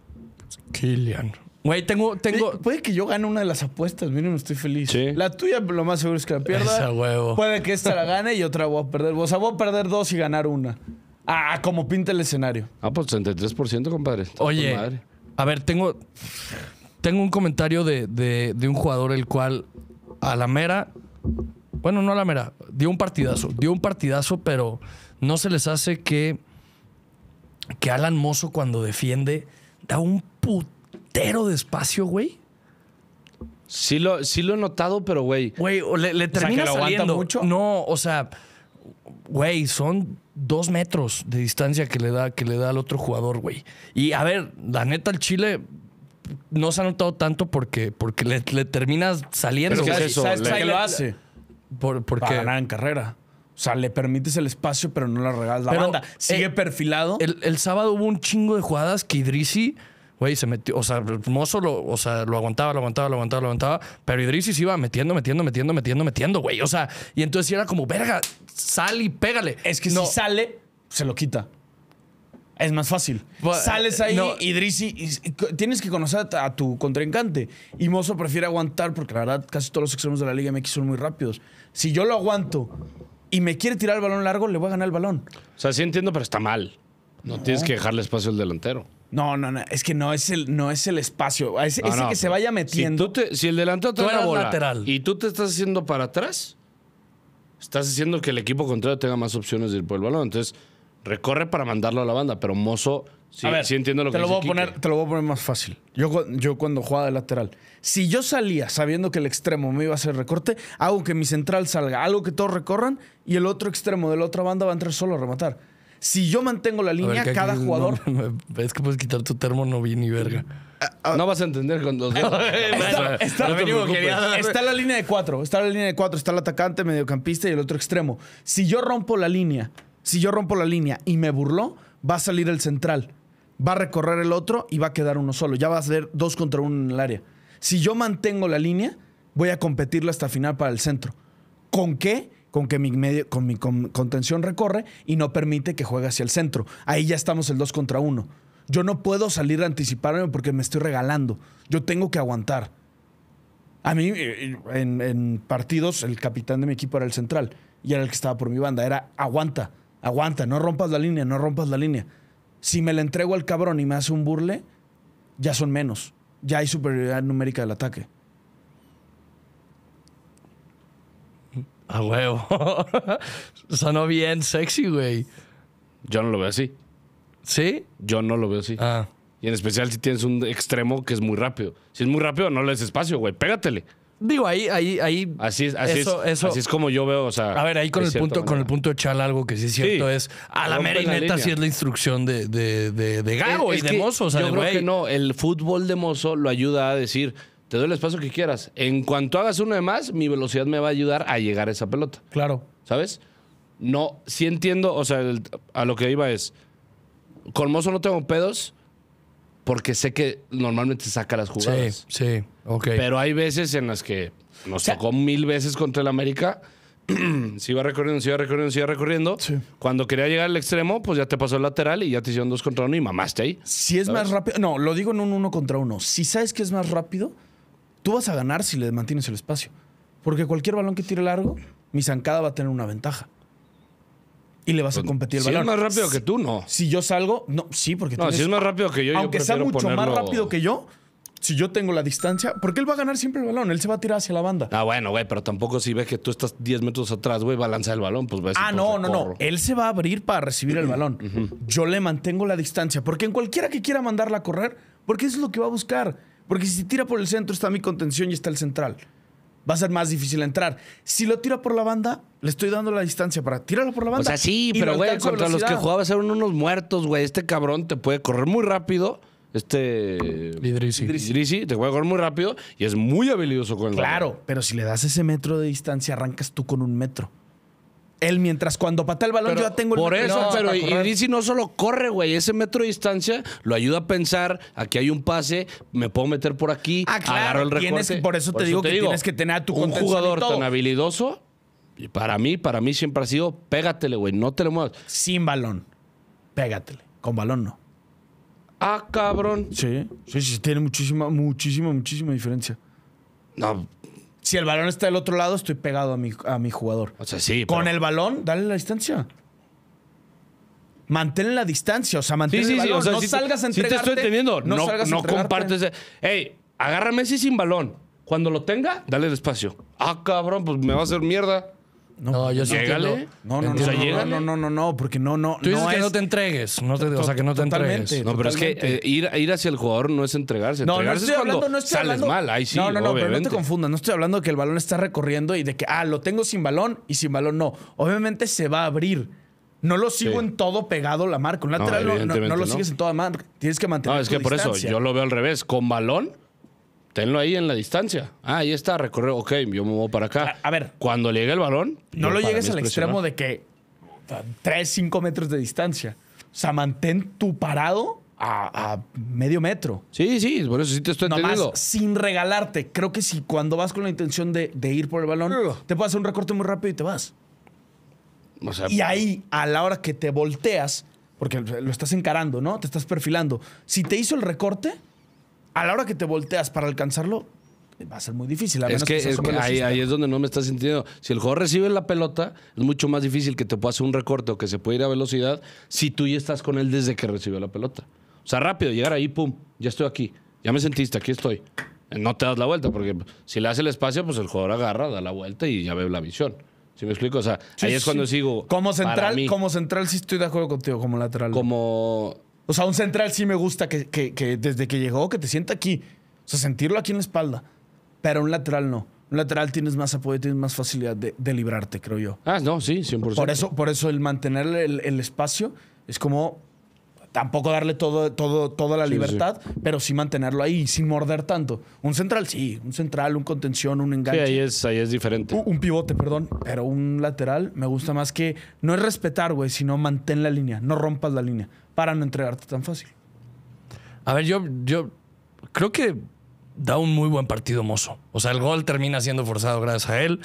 Kylian. Güey, tengo, tengo. Puede- que yo gane una de las apuestas, miren, estoy feliz. La tuya, lo más seguro es que la pierda. Puede que esta la gane y otra voy a perder. O sea, voy a perder dos y ganar una. Ah, como pinta el escenario. Ah, pues 33%, compadre. Oye, a ver, tengo, tengo un comentario de, un jugador el cual a la mera, bueno, no a la mera, dio un partidazo, dio un partidazo, pero no se les hace que, que Alan Mozo cuando defiende da un putero de güey. Sí lo, sí lo he notado, pero güey. Güey, le, le termina saliendo. mucho. No, o sea, güey, son dos metros de distancia que le da, que le da al otro jugador, güey. Y a ver, la neta, el Chile no se ha notado tanto porque, porque le, terminas saliendo. qué es eso? qué lo hace? Por, porque... Para ganar en carrera. O sea, le permites el espacio, pero no le regalas la pero, banda. Sigue eh, perfilado. El, el, sábado hubo un chingo de jugadas que Idrisi güey, se metió, o sea, mozo lo, o sea, lo aguantaba, lo aguantaba, lo aguantaba, lo aguantaba, pero se iba metiendo, metiendo, metiendo, metiendo, metiendo, güey, o sea, y entonces era como, verga, sal y pégale. Es que no. si sale, se lo quita. Es más fácil. Sales ahí, no. Idrisi, tienes que conocer a tu contrincante. Y Mozo prefiere aguantar, porque la verdad casi todos los extremos de la Liga MX son muy rápidos. Si yo lo aguanto y me quiere tirar el balón largo, le voy a ganar el balón. O sea, sí entiendo, pero está mal. no. tienes que dejarle espacio al delantero. No, no, no. Es que no es el, no es el espacio. que se pues, vaya metiendo. Si, el delantero trae la lateral. y tú te estás haciendo para atrás, estás haciendo que el equipo contrario tenga más opciones de ir por el balón. Entonces, recorre para mandarlo a la banda, pero Mozo sí, entiendo lo que lo dice voy a poner, Te lo voy a poner más fácil. Yo, yo cuando jugaba de lateral, si yo salía sabiendo que el extremo me iba a hacer recorte, hago que mi central salga, algo que todos recorran y el otro extremo de la otra banda va a entrar solo a rematar. Si yo mantengo la línea, cada jugador. es que puedes quitar tu termo, no vi ni verga. Ah, ah. no vas a entender con dos. Está, está, la línea de cuatro. Está la línea de cuatro. Está el atacante, mediocampista y el otro extremo. Si yo rompo la línea, si yo rompo la línea y me burló, va a salir el central. Va a recorrer el otro y va a quedar uno solo. Ya va a ser dos contra uno en el área. Si yo mantengo la línea, voy a competirla hasta final para el centro. ¿Con qué? con que mi, medio, con mi contención recorre y no permite que juegue hacia el centro. Ahí ya estamos el 2 contra 1. Yo no puedo salir a anticiparme porque me estoy regalando. Yo tengo que aguantar. A mí, eh, eh, en, en, partidos, el capitán de mi equipo era el central y era el que estaba por mi banda. Era aguanta, aguanta, no rompas la línea, no rompas la línea. Si me la entrego al cabrón y me hace un burle, ya son menos. Ya hay superioridad numérica del ataque. A huevo. Sonó bien sexy, güey. Yo no lo veo así. ¿Sí? Yo no lo veo así. Ah. Y en especial si tienes un extremo que es muy rápido. Si es muy rápido, no le des espacio, güey. Pégatele. Digo, ahí, ahí, ahí. Así es, así es como yo veo. sea, a ver, ahí con el punto, con el punto de echar algo que sí es cierto es. A la mera y sí es la instrucción de, de, de, Gago y de Mozo. yo creo que no, el fútbol de Mozo lo ayuda a decir te doy el espacio que quieras. En cuanto hagas uno de más, mi velocidad me va a ayudar a llegar a esa pelota. Claro. ¿Sabes? No, sí entiendo, o sea, a lo que iba es, con Mozo no tengo pedos porque sé que normalmente saca las jugadas. Sí, sí, ok. Pero hay veces en las que nos sacó mil veces contra el América se iba recorriendo, se iba recorriendo, se iba recorriendo. Cuando quería llegar al extremo, pues ya te pasó el lateral y ya te hicieron dos contra uno y mamaste ahí. Si es más rápido, no, lo digo en un uno contra uno. Si sabes que es más rápido, Tú vas a ganar si le mantienes el espacio. Porque cualquier balón que tire largo, mi zancada va a tener una ventaja. Y le vas a pues, competir el balón. Si es más rápido que tú, no. Si yo salgo, no, sí, porque No, si es más rápido que yo, aunque yo sea mucho más rápido que yo, si yo tengo la distancia, porque él va a ganar siempre el balón, él se va a tirar hacia la banda. Ah, bueno, güey, pero tampoco si ves que tú estás 10 metros atrás, güey, balanza el balón, pues Ah, pues no, no, no. Él se va a abrir para recibir el balón. Yo le mantengo la distancia, porque en cualquiera que quiera mandarla a correr, porque eso es lo que va a buscar. Porque si tira por el centro está mi contención y está el central. Va a ser más difícil entrar. Si lo tira por la banda, le estoy dando la distancia para tirarlo por la banda. O sea, sí, pero güey, contra los que jugaba, eran unos muertos, güey. Este cabrón te puede correr muy rápido. Este. Idrisi. Idrisi te puede correr muy rápido y es muy habilidoso con el Claro, pero si le das ese metro de distancia, arrancas tú con un metro él mientras cuando patea el balón yo ya tengo el Por eso, pero y no solo corre, güey, ese metro de distancia lo ayuda a pensar, aquí hay un pase, me puedo meter por aquí, ah, claro, agarro el recorte. por eso te, digo, que tienes que tener a tu un jugador tan habilidoso y para mí, para mí siempre ha sido pégatele, güey, no te lo muevas sin balón. Pégatele, con balón no. Ah, cabrón. Sí, sí, sí, tiene muchísima, muchísima, muchísima diferencia. No, si el balón está del otro lado, estoy pegado a mi, a mi jugador. O sea, sí. Con el balón, dale la distancia. Mantén la distancia, o sea, mantén el balón. Sí, no salgas a entregarte. Sí te estoy entendiendo. No, no, no compartes. Ey, agárrame si sin balón. Cuando lo tenga, dale el espacio. Ah, cabrón, pues me va a hacer mierda. No, no yo sí entiendo. No, no, no, no, no, no, no, no, porque no, no. Tú dices que no te entregues, no te, o sea, que no te totalmente, entregues. No, pero es que eh, ir, ir, hacia el jugador no es entregarse. No, no estoy es hablando, no estoy sales hablando. mal, No, no, no, pero no te confundas, no estoy hablando de que el balón está recorriendo y de que, ah, lo tengo sin balón y sin balón no. Obviamente se va a abrir. No lo sigo en todo pegado la marca. Un lateral no, lo sigues en toda marca. Tienes que mantener. No, es que por eso yo lo veo al revés. Con balón tenlo ahí en la distancia. Ah, ahí está, recorre. ok, yo me muevo para acá. A, ver. Cuando llegue el balón. No lo llegues al extremo de que 3, 5 metros de distancia. O sea, mantén tu parado a, medio metro. Sí, sí, por eso sí te estoy entendiendo. sin regalarte. Creo que si cuando vas con la intención de, ir por el balón, te puedes hacer un recorte muy rápido y te vas. y ahí, a la hora que te volteas, porque lo estás encarando, ¿no? Te estás perfilando. Si te hizo el recorte, a la hora que te volteas para alcanzarlo, va a ser muy difícil. que, ahí, es donde no me estás sintiendo. Si el jugador recibe la pelota, es mucho más difícil que te pueda hacer un recorte o que se pueda ir a velocidad si tú ya estás con él desde que recibió la pelota. O sea, rápido, llegar ahí, pum, ya estoy aquí. Ya me sentiste, aquí estoy. No te das la vuelta, porque si le hace el espacio, pues el jugador agarra, da la vuelta y ya ve la visión. ¿Sí me explico? O sea, ahí es cuando sigo. Como central, como central sí estoy de acuerdo contigo, como lateral. Como o sea, un central sí me gusta que, que, desde que llegó, que te sienta aquí. O sea, sentirlo aquí en la espalda. Pero un lateral no. Un lateral tienes más apoyo, tienes más facilidad de, librarte, creo yo. Ah, no, sí, 100%. Por eso, por eso el mantener el, espacio es como tampoco darle todo, todo, toda la libertad, pero sí mantenerlo ahí, sin morder tanto. Un central, sí, un central, un contención, un enganche. Sí, ahí es, ahí es diferente. Un, un pivote, perdón, pero un lateral me gusta más que no es respetar, güey, sino mantén la línea, no rompas la línea para no entregarte tan fácil. A ver, yo, yo creo que da un muy buen partido Mozo. O sea, el gol termina siendo forzado gracias a él.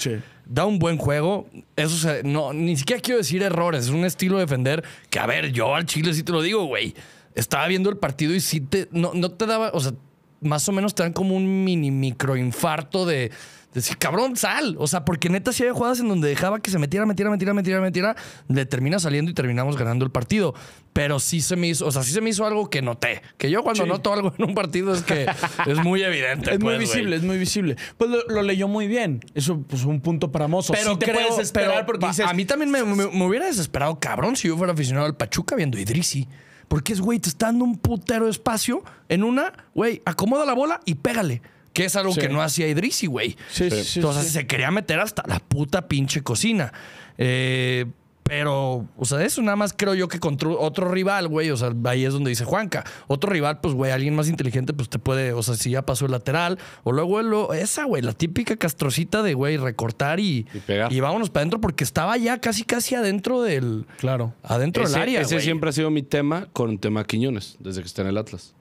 Da un buen juego. Eso no, ni siquiera quiero decir errores. Es un estilo de defender que, a ver, yo al Chile sí te lo digo, güey. Estaba viendo el partido y sí te. No, no te daba. O sea, más o menos te dan como un mini microinfarto de Decir, cabrón, sal. O sea, porque neta, si había jugadas en donde dejaba que se metiera, metiera, metiera, metiera, metiera, le termina saliendo y terminamos ganando el partido. Pero sí se me hizo, o sea, sí se me hizo algo que noté. Que yo cuando noto algo en un partido es que es muy evidente. es muy pues, visible, es muy visible. Pues lo, leyó muy bien. Eso, pues un punto para Mozo. Pero te puedes esperar porque A mí también me, hubiera desesperado, cabrón, si yo fuera aficionado al Pachuca viendo Idrisi. Porque es, güey, te está dando un putero espacio en una, güey, acomoda la bola y pégale. Que es algo que no hacía Idrisi, güey. Sí, sí, Entonces se quería meter hasta la puta pinche cocina. Eh, pero, o sea, eso nada más creo yo que contra otro rival, güey. O sea, ahí es donde dice Juanca. Otro rival, pues, güey, alguien más inteligente, pues te puede, o sea, si ya pasó el lateral. O luego esa, güey, la típica castrocita de, güey, recortar y, y, vámonos para adentro porque estaba ya casi, casi adentro del. Claro. Adentro del área. Ese siempre ha sido mi tema con tema Quiñones, desde que está en el Atlas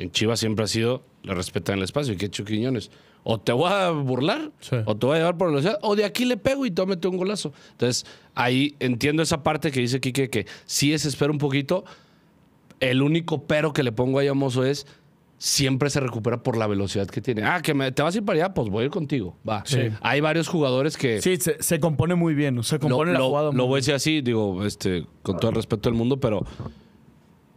en Chivas siempre ha sido le en el espacio. Y que chuquiñones o te voy a burlar, o te voy a llevar por la velocidad, o de aquí le pego y tómete un golazo. Entonces, ahí entiendo esa parte que dice Quique que sí es espera un poquito. El único pero que le pongo ahí a Mozo es siempre se recupera por la velocidad que tiene. Ah, que me, te vas a ir para allá, pues voy a ir contigo. Va. Hay varios jugadores que. Sí, se, compone muy bien. Se compone la Lo, voy a decir así, digo, este, con todo el respeto del mundo, pero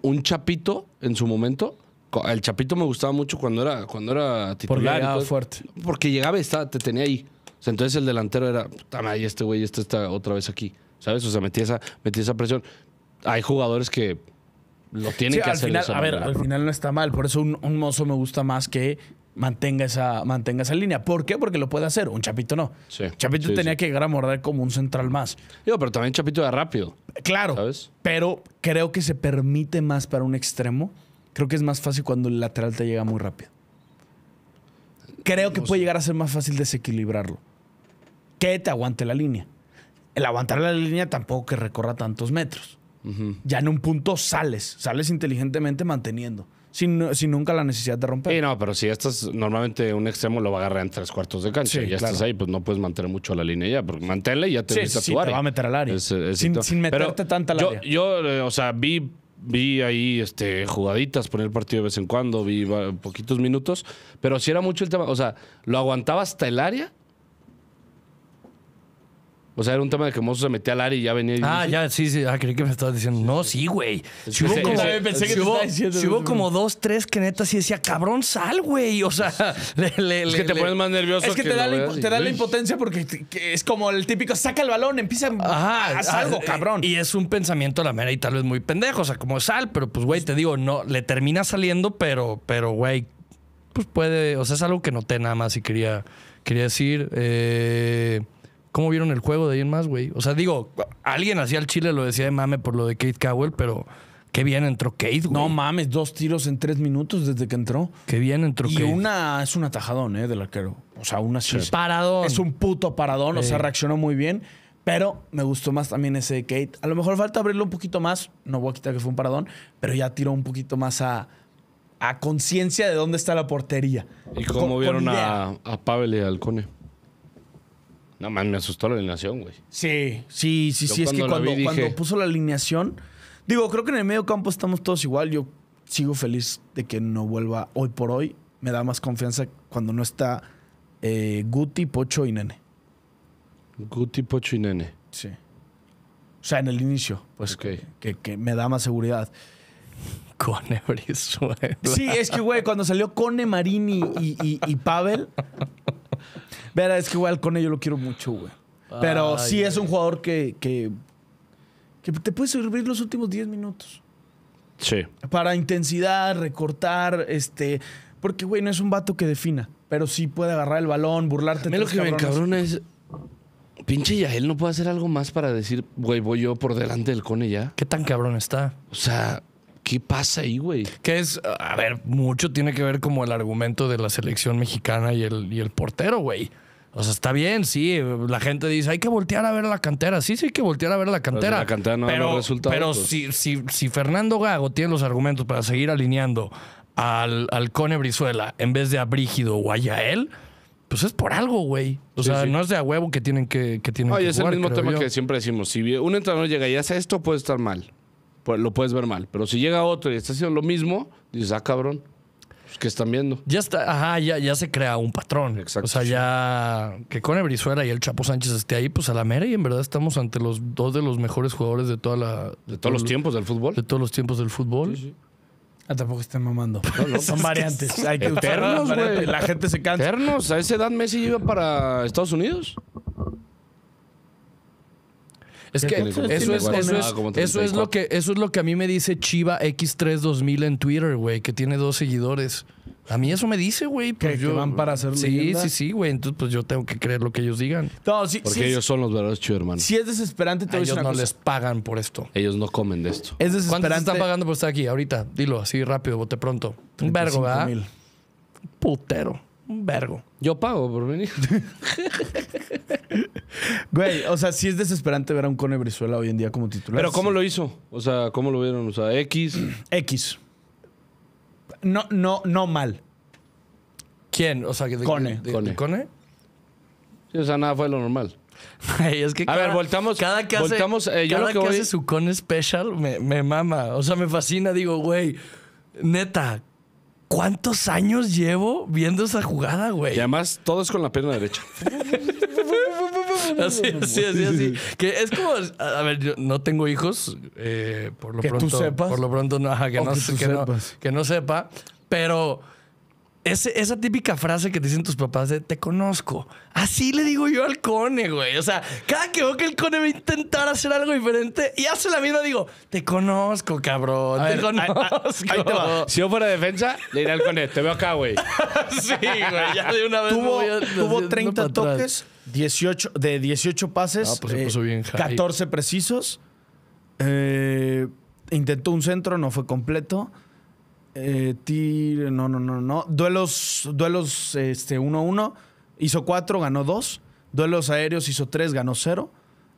un chapito en su momento el Chapito me gustaba mucho cuando era, cuando era titular. Porque llegaba fuerte. Porque llegaba y te tenía ahí. entonces el delantero era, ay este güey, este está otra vez aquí. ¿Sabes? O sea, metí esa, metí esa presión. Hay jugadores que lo tienen que hacer. a ver, al final no está mal. Por eso un, mozo me gusta más que mantenga esa, mantenga esa línea. ¿Por qué? Porque lo puede hacer. Un Chapito no. Sí, Chapito tenía que llegar a morder como un central más. Yo, pero también Chapito era rápido. Claro. ¿sabes? Pero creo que se permite más para un extremo Creo que es más fácil cuando el lateral te llega muy rápido. Creo que puede llegar a ser más fácil desequilibrarlo. Que te aguante la línea. El aguantar la línea tampoco que recorra tantos metros. Ya en un punto sales, sales inteligentemente manteniendo. Sin, nunca la necesidad de romper. Sí, no, pero si estás, normalmente un extremo lo va a agarrar en tres cuartos de cancha. y ya estás ahí, pues no puedes mantener mucho la línea ya, porque manténla y ya te viste a tu área. Te va a meter al área. sin, meterte tanta la yo, área. Yo, eh, o sea, vi vi ahí este, jugaditas, por el partido de vez en cuando, vi poquitos minutos, pero sí era mucho el tema, o sea, lo aguantaba hasta el área o sea, era un tema de que Mozo se metía al área y ya venía. Y ah, ya, sí, sí. Ah, creí que me estabas diciendo. No, sí, güey. Si hubo como, pensé que hubo, diciendo, si hubo como dos, tres que neta sí decía, cabrón, sal, güey. O sea, le, es que te pones más nervioso. Es que, te, da la, impotencia porque es como el típico, saca el balón, empieza Ajá, haz algo, eh, cabrón. Y es un pensamiento a la mera y tal vez muy pendejo. O sea, como sal, pero pues, güey, te digo, no, le termina saliendo, pero, pero, güey, pues puede. O sea, es algo que noté nada más y quería, quería decir. Eh. ¿Cómo vieron el juego de ahí en más, güey? O sea, digo, alguien hacía el Chile lo decía de mame por lo de Kate Cowell, pero qué bien entró Kate, güey. No mames, dos tiros en tres minutos desde que entró. Qué bien entró Kate. Y una es un atajadón, ¿eh? Del arquero. O sea, una sí. Es un puto paradón, o sea, reaccionó muy bien. Pero me gustó más también ese de Kate. A lo mejor falta abrirlo un poquito más. No voy a quitar que fue un paradón, pero ya tiró un poquito más a, conciencia de dónde está la portería. ¿Y cómo vieron a, Pavel y Alcone. No man, me asustó la alineación, güey. Sí, sí, sí, sí. Es que cuando, puso la alineación, digo, creo que en el medio campo estamos todos igual. Yo sigo feliz de que no vuelva hoy por hoy. Me da más confianza cuando no está eh, Guti, Pocho y Nene. Guti, Pocho y Nene. Sí. O sea, en el inicio, pues que, que, me da más seguridad. Cone Brizuela. Sí, es que, güey, cuando salió Cone, Marini y, y Pavel, Verá, es que igual con yo lo quiero mucho, güey. Pero sí es un jugador que, que, te puede servir los últimos 10 minutos. Sí. Para intensidad, recortar, este. Porque, güey, no es un vato que defina, pero sí puede agarrar el balón, burlarte. A mí lo que me es. Pinche él no puede hacer algo más para decir, güey, voy yo por delante del cone ya. ¿Qué tan cabrón está? O sea, ¿Qué pasa ahí, güey? Que es, a ver, mucho tiene que ver como el argumento de la selección mexicana y el, y el portero, güey. O sea, está bien, sí. La gente dice, hay que voltear a ver la cantera. Sí, sí, hay que voltear a ver la cantera. Pues la cantera no pero, Pero pues. si, si, si, Fernando Gago tiene los argumentos para seguir alineando al, al Cone Brizuela en vez de a Brígido o a Yael, pues es por algo, güey. O sea, no es de a huevo que tienen que, que tienen es el mismo tema que siempre decimos. Si un entrenador llega y hace esto, puede estar mal. Pues, lo puedes ver mal. Pero si llega otro y está haciendo lo mismo, dices, ah, cabrón, pues, ¿qué están viendo? Ya está, ajá, ya, ya se crea un patrón. Exacto. O sea, ya que Cone Brizuela y el Chapo Sánchez esté ahí, pues a la mera y en verdad estamos ante los dos de los mejores jugadores de toda la... De todos los tiempos del fútbol. De todos los tiempos del fútbol. Ah, tampoco estén mamando. Pues, Son variantes. Hay que Eternos, güey. La gente se cansa. Eternos. A esa edad Messi iba para Estados Unidos. Es que eso es, ah, eso, es, lo que eso es lo que a mí me dice Chiva x 32000 en Twitter, güey, que tiene dos seguidores. A mí eso me dice, güey. Pues que, van para hacer Sí, sí, sí, güey. Entonces, pues yo tengo que creer lo que ellos digan. No, Porque ellos son los verdaderos chido, hermano. Si es desesperante, te a decir. ellos no les pagan por esto. Ellos no comen de esto. Es desesperante. ¿Cuánto están pagando por estar aquí ahorita? Dilo así rápido, bote pronto. Un vergo, ¿verdad? Un Putero un vergo. Yo pago por venir. Güey, o sea, sí es desesperante ver a un Cone Brizuela hoy en día como titular. Pero ¿cómo lo hizo? O sea, ¿cómo lo vieron? O sea, X. X. No, no, no mal. ¿Quién? O sea, de, Cone. De, Cone. o sea, nada fue lo normal. es a ver, voltamos. Cada que hace, eh, que, hace su Cone Special me, me mama. O sea, me fascina. Digo, güey, neta, ¿Cuántos años llevo viendo esa jugada, güey? Y además todo es con la pierna derecha. así, así, así, es como, a ver, yo no tengo hijos, eh, por lo que pronto. Tú sepas. Por lo pronto, no, que, no, que no sepa, pero esa típica frase que te dicen tus papás de te conozco. Así le digo yo al cone, güey. O sea, cada que veo que el cone va a intentar hacer algo diferente y hace la misma, digo, te conozco, cabrón. te conozco. Si yo fuera defensa, le diré al cone, te veo acá, güey. sí, güey. Ya de una vez. Tuvo, a, tuvo 30 toques, de 18 pases, ah, pues se puso eh, bien 14 precisos. Eh, intentó un centro, no fue completo. Eh, no, no, no, no. Duelos, duelos este, 1-1. Hizo 4, ganó 2. Duelos aéreos hizo 3, ganó 0.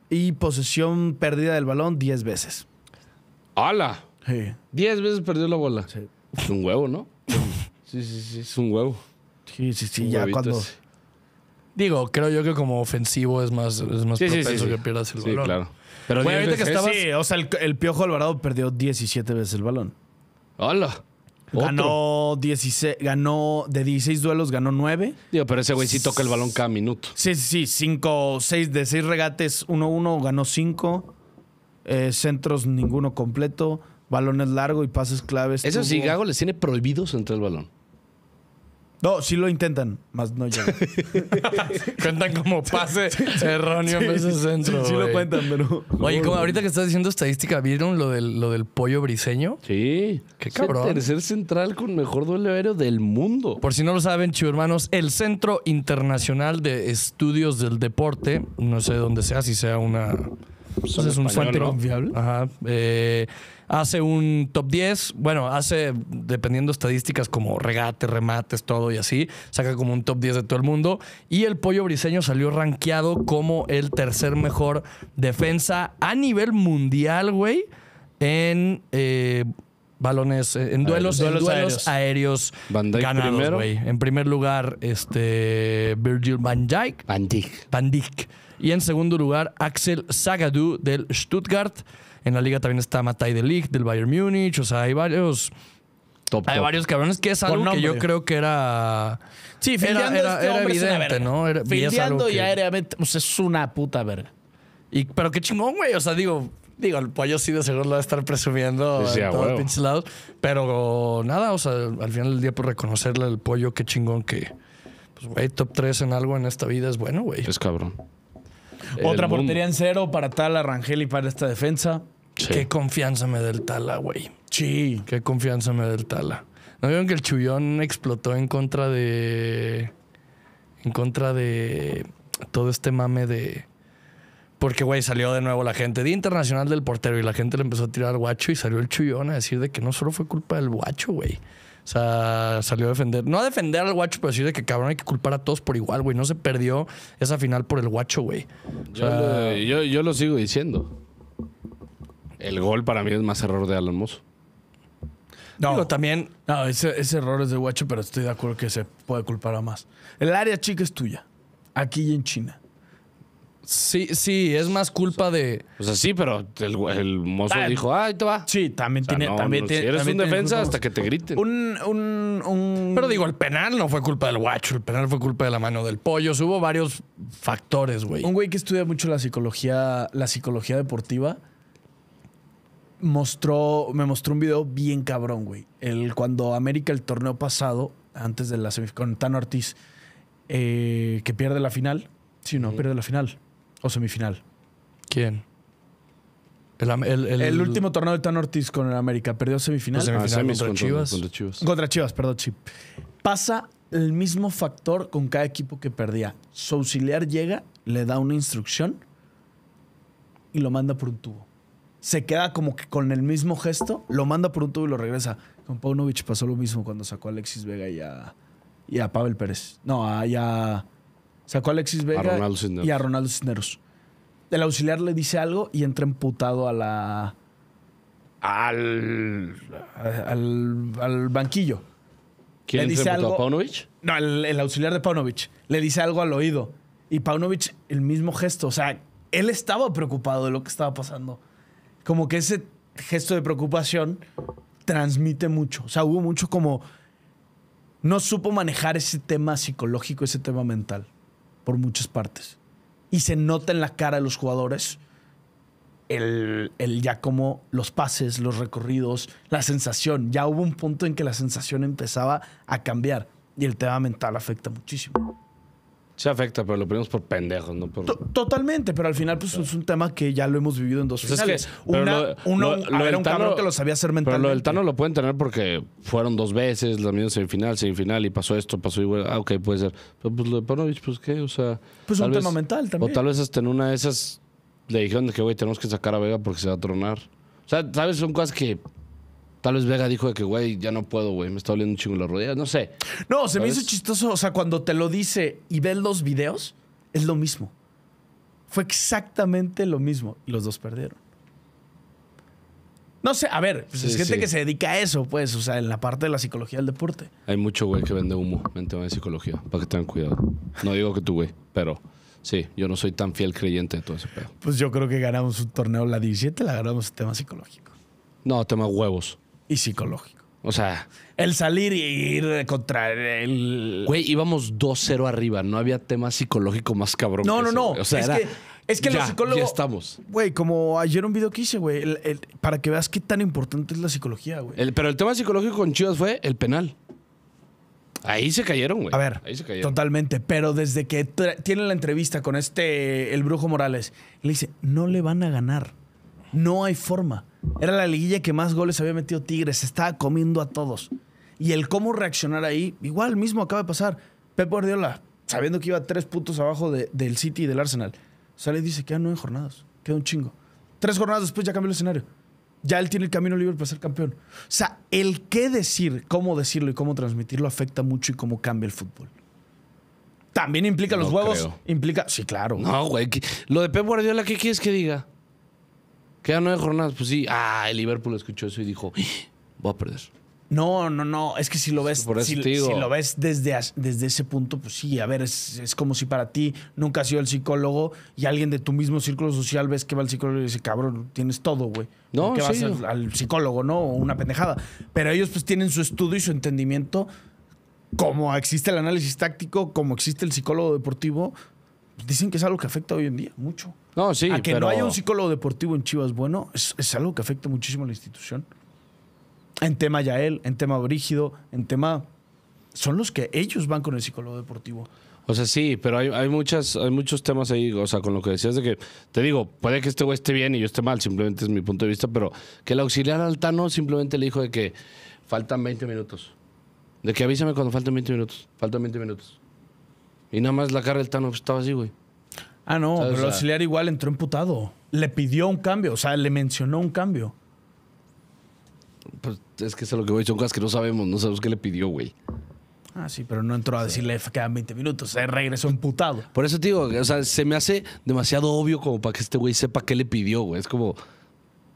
Y posesión perdida del balón 10 veces. ¡Hala! Sí. 10 veces perdió la bola. Sí. Es un huevo, ¿no? sí, sí, sí, es un huevo. Sí, sí, sí, ya cuando... Digo, creo yo que como ofensivo es más, es más propenso que pierdas el balón. Sí, claro. Pero o sea, el, el Piojo Alvarado perdió 17 veces el balón. ¡Hala! Ganó 16, ganó de 16 duelos, ganó 9. Digo, pero ese güey sí toca el balón cada minuto. Sí, sí, sí. 5, 6 de 6 regates, 1-1, ganó 5. Eh, centros, ninguno completo. Balones largo y pases claves. Eso sí, Gago les tiene prohibidos entre el balón. No, sí lo intentan, más no ya. cuentan como pase erróneo en ese centro. Sí, lo cuentan, pero. Oye, como ahorita que estás diciendo estadística, ¿vieron lo del, lo del pollo briseño? Sí. Qué el cabrón. tercer central con mejor duelo aéreo del mundo. Por si no lo saben, chivo hermanos, el Centro Internacional de Estudios del Deporte, no sé dónde sea, si sea una. pues, es un centro Ajá. eh, hace un top 10, bueno, hace, dependiendo estadísticas como regate remates, todo y así, saca como un top 10 de todo el mundo. Y el pollo briseño salió rankeado como el tercer mejor defensa a nivel mundial, güey, en... Eh, balones, eh, en duelos, aéreos, ganados, güey. En primer lugar, este Virgil van Dijk. Van Dijk. Van Dijk. Y en segundo lugar, Axel Zagadou del Stuttgart. En la liga también está Matai de Ligt del Bayern Múnich. O sea, hay varios. Top, hay varios cabrones que es algo que yo creo que era. Sí, era, era, este evidente, ¿no? Era, y, aéreamente. O pues, sea, es una puta verga. Y, pero qué chingón, güey. O sea, digo, Digo, el pollo sí de seguro lo va a estar presumiendo en pinches Pero nada, o sea, al final del día, por pues, reconocerle al pollo, qué chingón que, pues, güey, top 3 en algo en esta vida es bueno, güey. Es cabrón. Otra portería en cero para tal Arrangel y para esta defensa. Qué confianza me da el Tala, güey. Sí. Qué confianza me da el Tala. ¿No vieron que el Chullón explotó en contra de. En contra de todo este mame de. Porque, güey, salió de nuevo la gente. Día Internacional del Portero y la gente le empezó a tirar al guacho y salió el chullón a decir de que no solo fue culpa del guacho, güey. O sea, salió a defender. No a defender al guacho, pero decir de que cabrón hay que culpar a todos por igual, güey. No se perdió esa final por el guacho, güey. yo lo sigo diciendo. El gol para mí es más error de Alan Mozo. No. también. No, ese, error es de Guacho, pero estoy de acuerdo que se puede culpar a más. El área chica es tuya. Aquí y en China. Sí, sí, es más culpa de. O sea, sí, pero el, el mozo ah, dijo, ah, ahí te va. Sí, también tiene. también eres un defensa hasta que te griten. Un, un, un, Pero digo, el penal no fue culpa del guacho, el penal fue culpa de la mano del pollo. Hubo varios factores, güey. Un güey que estudia mucho la psicología, la psicología deportiva mostró, me mostró un video bien cabrón, güey. El, cuando América el torneo pasado, antes de la semifinal, con Tano Ortiz, eh, que pierde la final. Sí, no, pierde la final. O semifinal. ¿Quién? El, último torneo de Tan Ortiz con América perdió semifinal. Ah, contra, Chivas. contra, Chivas. contra Chivas. perdón, Chip. Pasa el mismo factor con cada equipo que perdía. Su auxiliar llega, le da una instrucción y lo manda por un tubo se queda como que con el mismo gesto, lo manda por un tubo y lo regresa. Con Paunovic pasó lo mismo cuando sacó a Alexis Vega y a, Pavel Pérez. No, a, ya sacó a Alexis Vega y a Ronaldo Cisneros. El auxiliar le dice algo y entra emputado a la. al. al, banquillo. ¿Quién le dice algo, a Paunovic? No, el, el auxiliar de Paunovic. Le dice algo al oído. Y Paunovic, el mismo gesto. O sea, él estaba preocupado de lo que estaba pasando como que ese gesto de preocupación transmite mucho. O sea, hubo mucho como... No supo manejar ese tema psicológico, ese tema mental, por muchas partes. Y se nota en la cara de los jugadores el, el ya como los pases, los recorridos, la sensación. Ya hubo un punto en que la sensación empezaba a cambiar y el tema mental afecta muchísimo. Se afecta, pero lo ponemos por pendejos, ¿no? Totalmente, pero al final, pues es un tema que ya lo hemos vivido en dos O finales. Pues es que, uno, era un cabrón que lo sabía hacer mentalmente. Pero lo del Tano lo pueden tener porque fueron dos veces, la misma semifinal, semifinal, y pasó esto, pasó igual. Ah, ok, puede ser. Pero pues lo de Panovich, pues qué, o sea. Pues un tema mental también. O tal vez hasta en una de esas le dijeron que, güey, tenemos que sacar a Vega porque se va a tronar. O sea, ¿sabes? Son cosas que Tal vez Vega dijo de que, güey, ya no puedo, güey, me está doliendo un chingo las rodillas, no sé. No, se me hizo chistoso, o sea, cuando te lo dice y ves los videos, es lo mismo. Fue exactamente lo mismo y los dos perdieron. No sé, a ver, pues es gente que se dedica a eso, pues, o sea, en la parte de la psicología del deporte. Hay mucho güey que vende humo en tema de psicología, para que tengan cuidado. No digo que tú, güey, pero sí, yo no soy tan fiel creyente de todo ese pedo. Pues yo creo que ganamos un torneo, la 17 la ganamos en tema psicológico. No, tema huevos y psicológico. O sea. El salir y ir contra el. Güey, íbamos 2-0 arriba. No había tema psicológico más cabrón. No, no, no. es que. Es que los psicólogos. Ya estamos. Güey, como ayer un video que hice, güey. para que veas qué tan importante es la psicología, güey. pero el tema psicológico con Chivas fue el penal. Ahí se cayeron, güey. A ver, Ahí se cayeron. totalmente. Pero desde que tiene la entrevista con este, el brujo Morales, le dice, no le van a ganar. No hay forma. Era la liguilla que más goles había metido Tigres. Estaba comiendo a todos. Y el cómo reaccionar ahí, igual mismo acaba de pasar. Pep Guardiola, sabiendo que iba tres puntos abajo del City y del Arsenal, sale y dice: quedan nueve jornadas. Queda un chingo. Tres jornadas después ya cambió el escenario. Ya él tiene el camino libre para ser campeón. O sea, el qué decir, cómo decirlo y cómo transmitirlo afecta mucho y cómo cambia el fútbol. También implica los huevos. Implica. Sí, claro. No, güey. Lo de Pep Guardiola, ¿qué quieres que diga? Quedan nueve jornadas. Pues sí, ah, el Liverpool escuchó eso y dijo, ¡Ah! voy a perder. No, no, no. Es que si lo ves, lo ves desde, desde ese punto, pues sí, a ver, es, como si para ti nunca has sido el psicólogo y alguien de tu mismo círculo social ves que va al psicólogo y dice, cabrón, tienes todo, güey. No, que vas al, psicólogo, ¿no? O una pendejada. Pero ellos pues tienen su estudio y su entendimiento. Como existe el análisis táctico, como existe el psicólogo deportivo, pues, dicen que es algo que afecta hoy en día mucho. No, sí, a que no haya un psicólogo deportivo en Chivas bueno es, algo que afecta muchísimo a la institución. En tema Yael, en tema Brígido, en tema... Son los que ellos van con el psicólogo deportivo. O sea, sí, pero hay, muchas, hay muchos temas ahí, o sea, con lo que decías de que, te digo, puede que este güey esté bien y yo esté mal, simplemente es mi punto de vista, pero que el auxiliar Altano simplemente le dijo de que faltan 20 minutos. De que avísame cuando faltan 20 minutos, faltan 20 minutos. Y nada más la cara del Tano estaba así, güey. Ah, no, pero el auxiliar igual entró imputado. Le pidió un cambio, o sea, le mencionó un cambio. Pues es que eso es lo que voy, son cosas que no sabemos, no sabemos qué le pidió, güey. Ah, sí, pero no entró a decirle que quedan 20 minutos, se regresó imputado. Por eso te digo, o sea, se me hace demasiado obvio como para que este güey sepa qué le pidió, güey. Es como,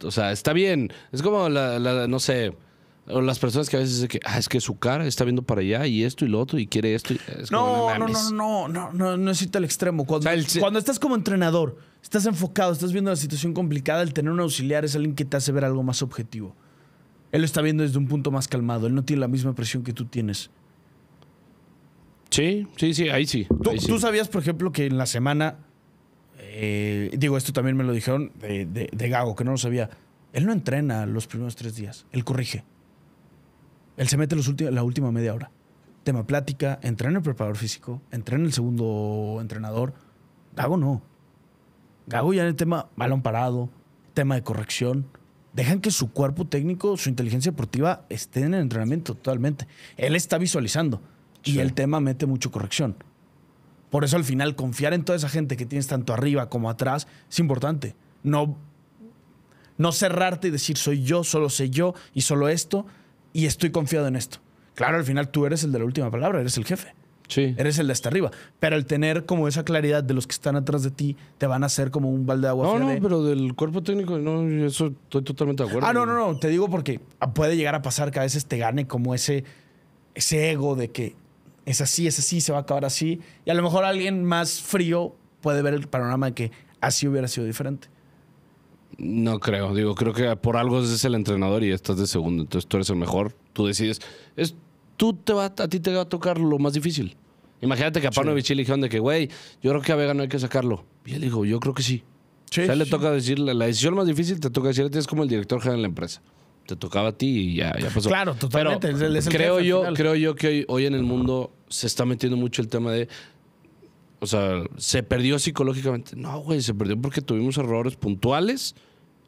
o sea, está bien, es como la no sé, o las personas que a veces que, ah, es que su cara está viendo para allá y esto y lo otro y quiere esto. Y, es no, no, no, no, no, no, no, es el extremo. Cuando, cuando estás como entrenador, estás enfocado, estás viendo la situación complicada, el tener un auxiliar es alguien que te hace ver algo más objetivo. Él lo está viendo desde un punto más calmado, él no tiene la misma presión que tú tienes. Sí, sí, sí, ahí sí. ¿Tú, sabías, por ejemplo, que en la semana, eh, digo, esto también me lo dijeron de Gago, que no lo sabía, él no entrena los primeros tres días, él corrige. Él se mete los la última media hora. Tema plática, entrena el preparador físico, entrena el segundo entrenador. Gago no. Gago ya en el tema balón parado, tema de corrección. Dejan que su cuerpo técnico, su inteligencia deportiva esté en el entrenamiento totalmente. Él está visualizando y el tema mete mucho corrección. Por eso al final confiar en toda esa gente que tienes tanto arriba como atrás es importante. No, no cerrarte y decir soy yo, solo sé yo y solo esto, y estoy confiado en esto. Claro, al final tú eres el de la última palabra, eres el jefe. Sí. Eres el de hasta arriba. Pero el tener como esa claridad de los que están atrás de ti te van a hacer como un balde de agua no, No, pero del cuerpo técnico, no, eso estoy totalmente de acuerdo. Ah, no, no, no. Te digo porque puede llegar a pasar que a veces te gane como ese, ese ego de que es así, es así, se va a acabar así. Y a lo mejor alguien más frío puede ver el panorama de que así hubiera sido diferente. No creo, digo, creo que por algo es el entrenador y estás de segundo, entonces tú eres el mejor, tú decides. Es, tú te va, a ti te va a tocar lo más difícil. Imagínate que a Pablo sí. dijeron de que, güey, yo creo que a Vega no hay que sacarlo. Y él dijo, yo creo que sí. ya o sea, le toca decirle, la decisión más difícil te toca decir, es como el director general de la empresa. Te tocaba a ti y ya, pasó. Claro, totalmente. Pero creo, yo, creo yo que hoy, hoy en el mundo se está metiendo mucho el tema de o sea, se perdió psicológicamente. No, güey, se perdió porque tuvimos errores puntuales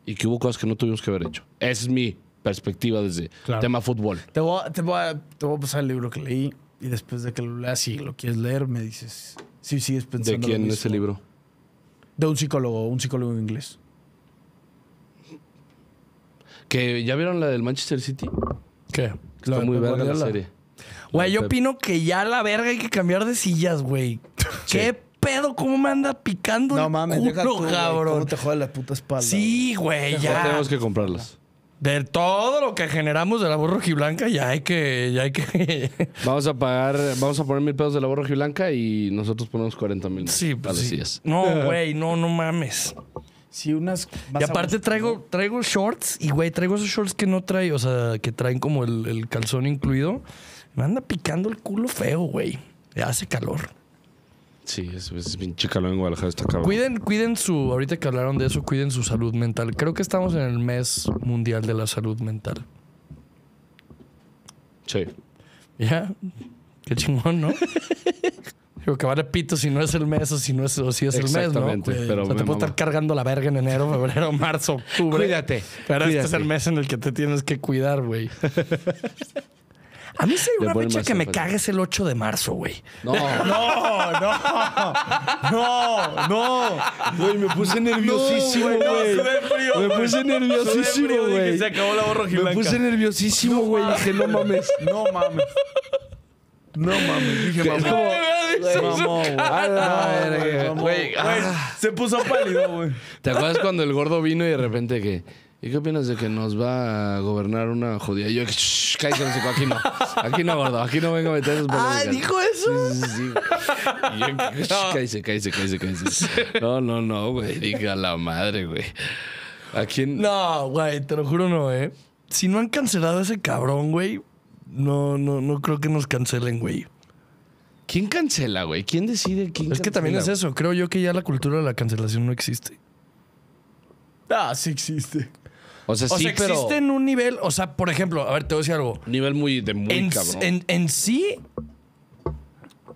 y que hubo cosas que no tuvimos que haber hecho. Esa es mi perspectiva desde el tema fútbol. Te voy, a, pasar el libro que leí y después de que lo leas, y lo quieres leer, me dices si sigues pensando. ¿De quién es el libro? De un psicólogo, un psicólogo inglés. ¿Que ya vieron la del Manchester City? ¿Qué? Está muy verga la serie. Güey, yo opino que ya la verga hay que cambiar de sillas, güey. Qué pedo cómo me anda picando no, el mames, culo, cabrón. te la puta espalda. Sí, güey, ya. Ya tenemos que comprarlas. De todo lo que generamos de la voz rojiblanca, ya hay que. Ya hay que... vamos a pagar, vamos a poner mil pesos de la voz rojiblanca y nosotros ponemos 40 mil. Sí, pues. No, güey, no, no mames. Sí, unas. Y aparte traigo, traigo shorts y, güey, traigo esos shorts que no trae, o sea, que traen como el, calzón incluido. Me anda picando el culo feo, güey. Hace calor. Sí, es, bien chica en Guadalajara, está cabrón. Cuiden, cuiden su, ahorita que hablaron de eso, cuiden su salud mental. Creo que estamos en el mes mundial de la salud mental. Sí. Ya, qué chingón, ¿no? Digo, que vale pito si no es el mes o si no es, el mes, ¿no? Exactamente. o sea, te puedo estar cargando la verga en enero, febrero, marzo, octubre. Cuídate. Pero este es el mes en el que te tienes que cuidar, güey. A mí sí hay una fecha que me cagues el 8 de marzo, güey. No. no, no, no, no. Güey, me puse nerviosísimo, güey. No, me puse nerviosísimo, güey. Se acabó la borra Me puse nerviosísimo, güey. Dije, no mames. No mames. No mames, dije mamá. Güey, se puso pálido, güey. ¿Te acuerdas cuando el gordo vino y de repente que ¿Y qué opinas de que nos va a gobernar una judía? yo, shh, cállate, no aquí no. Aquí no, gordo. Aquí no vengo a meter esos Ah, dijo eso. Sí, sí, sí. Y yo, shh, No, no, no, güey. Diga la madre, güey. ¿A quién? No, güey, te lo juro no, eh. Si no han cancelado a ese cabrón, güey, no, no, no creo que nos cancelen, güey. ¿Quién cancela, güey? ¿Quién decide quién Es que también es eso. Creo yo que ya la cultura de la cancelación no existe. Ah, sí existe. O sea, Existe en un nivel, o sea, por ejemplo, a ver, te voy a decir algo. Nivel muy de muy en, cabrón. En, sí.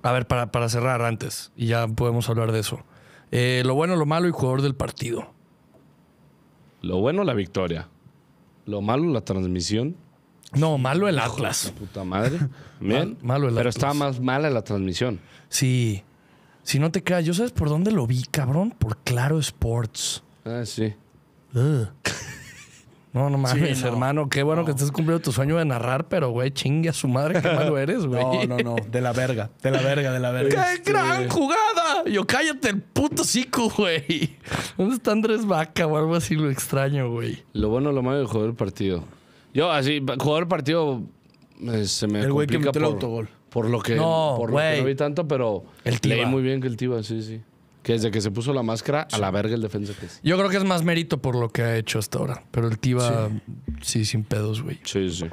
A ver, para, para, cerrar antes, y ya podemos hablar de eso. Eh, lo bueno, lo malo y jugador del partido. Lo bueno, la victoria. Lo malo, la transmisión. No, malo el Atlas. puta madre. ¿Bien? malo el Pero estaba más mala la transmisión. Sí. Si no te creas, ¿yo sabes por dónde lo vi, cabrón? Por Claro Sports. Ah, sí. No, no mames, hermano. Qué bueno que estés cumpliendo tu sueño de narrar, pero, güey, chingue a su madre, qué malo eres, güey. No, no, no. De la verga, de la verga, de la verga. ¡Qué gran jugada! Yo cállate el puto cico, güey. ¿Dónde está Andrés Vaca o algo así? Lo extraño, güey. Lo bueno, lo malo del jugador partido. Yo, así, jugador partido eh, se me. El güey que metió por, el autogol. Por lo que. No, por lo que no vi tanto, pero. El tiba. Leí muy bien que el tío sí, sí. Que desde que se puso la máscara, a la verga el defensa que es. Yo creo que es más mérito por lo que ha hecho hasta ahora. Pero el Tiva, sí, sin pedos, güey. Sí, sí.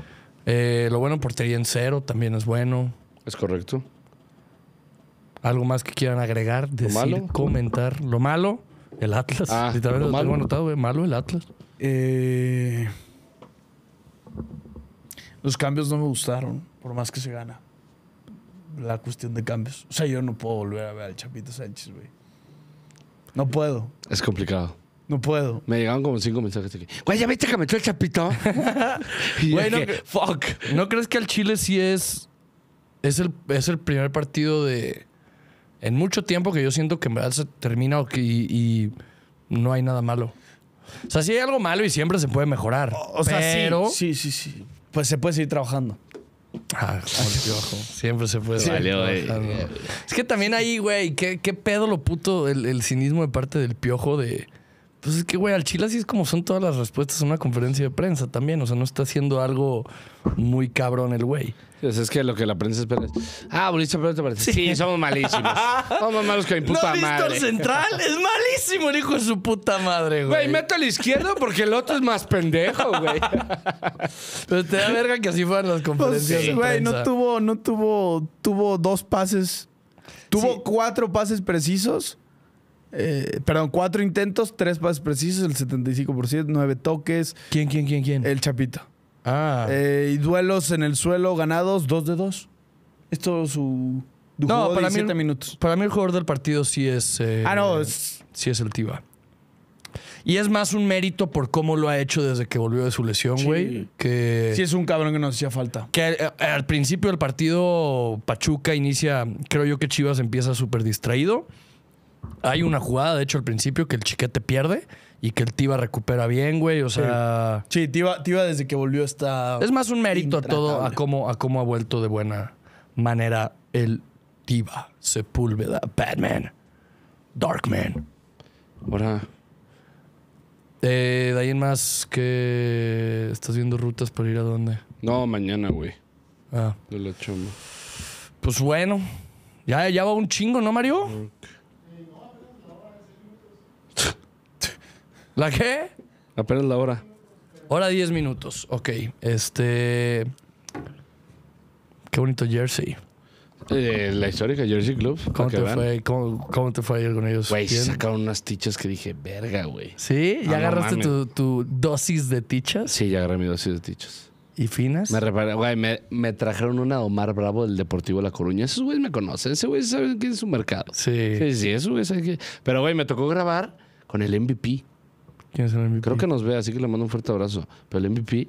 Eh, lo bueno, portería en cero también es bueno. Es correcto. ¿Algo más que quieran agregar, decir, comentar? Lo malo, el Atlas. Ah, Literalmente lo, malo. Tengo güey. Malo el Atlas. Eh, los cambios no me gustaron, por más que se gana. La cuestión de cambios. O sea, yo no puedo volver a ver al Chapito Sánchez, güey. No puedo. Es complicado. No puedo. Me llegaron como cinco mensajes de güey, ¿ya viste que me echó el chapito? y no, fuck. ¿No crees que el Chile sí es. Es el, es el primer partido de. En mucho tiempo que yo siento que en verdad se termina y, no hay nada malo. O sea, sí hay algo malo y siempre se puede mejorar. O, sea, sí, sí, sí. Pues se puede seguir trabajando. Ah, Siempre se puede. Valió, es que también ahí, güey, ¿qué, ¿qué, pedo lo puto el cinismo de parte del piojo de pues es que, güey, al chile así es como son todas las respuestas en una conferencia de prensa también. O sea, no está haciendo algo muy cabrón el güey. Pues es que lo que la prensa espera es. Ah, bolista, pero te parece. Sí. somos malísimos. somos malos que mi puta ¿No madre. central es malísimo, el hijo de su puta madre, güey. Güey, mete la izquierdo porque el otro es más pendejo, güey. pero te da verga que así fueran las pues conferencias. Pues sí, güey, no tuvo, no tuvo, tuvo dos pases. Tuvo cuatro pases precisos eh, perdón, cuatro intentos, tres pases precisos, el 75%, nueve toques. ¿Quién, quién, quién, quién? El Chapito. Ah. Eh, y duelos en el suelo ganados, dos de dos. Esto su. No, para minutos. Para mí el jugador del partido sí es. Eh, ah, no. Es... Sí es el Tiva. Y es más un mérito por cómo lo ha hecho desde que volvió de su lesión, güey. Sí. Que, sí, es un cabrón que nos hacía falta. Que al, al principio del partido, Pachuca inicia, creo yo que Chivas empieza súper distraído. Hay una jugada, de hecho, al principio que el chiquete pierde y que el Tiva recupera bien, güey. O sea. Sí, Tiva, desde que volvió está. Es más un mérito a todo, a cómo, a cómo ha vuelto de buena manera el Tiva, Sepúlveda, Batman, Darkman. Ahora. Eh, de ahí en más que. ¿Estás viendo rutas para ir a dónde? No, mañana, güey. Ah. De la Pues bueno. Ya, ya va un chingo, ¿no, Mario? ¿La qué? Apenas la hora. Hora 10 minutos. Ok. Este. Qué bonito jersey. Eh, la histórica Jersey Club. ¿Cómo te, fue, ¿Cómo, te, fue, ayer con ellos? Güey, sacaron unas tichas que dije, verga, güey. ¿Sí? ¿Ya agarraste tu, dosis de tichas? Sí, ya agarré mi dosis de tichas. ¿Y finas? Me, reparé, güey, me, trajeron una Omar Bravo del Deportivo La Coruña. Esos güeyes me conocen. Ese güey sabe quién es su mercado. Sí. Sí, sí, eso güey que... Pero, güey, me tocó grabar con el MVP. ¿Quién es el MVP? Creo que nos ve, así que le mando un fuerte abrazo. Pero el MVP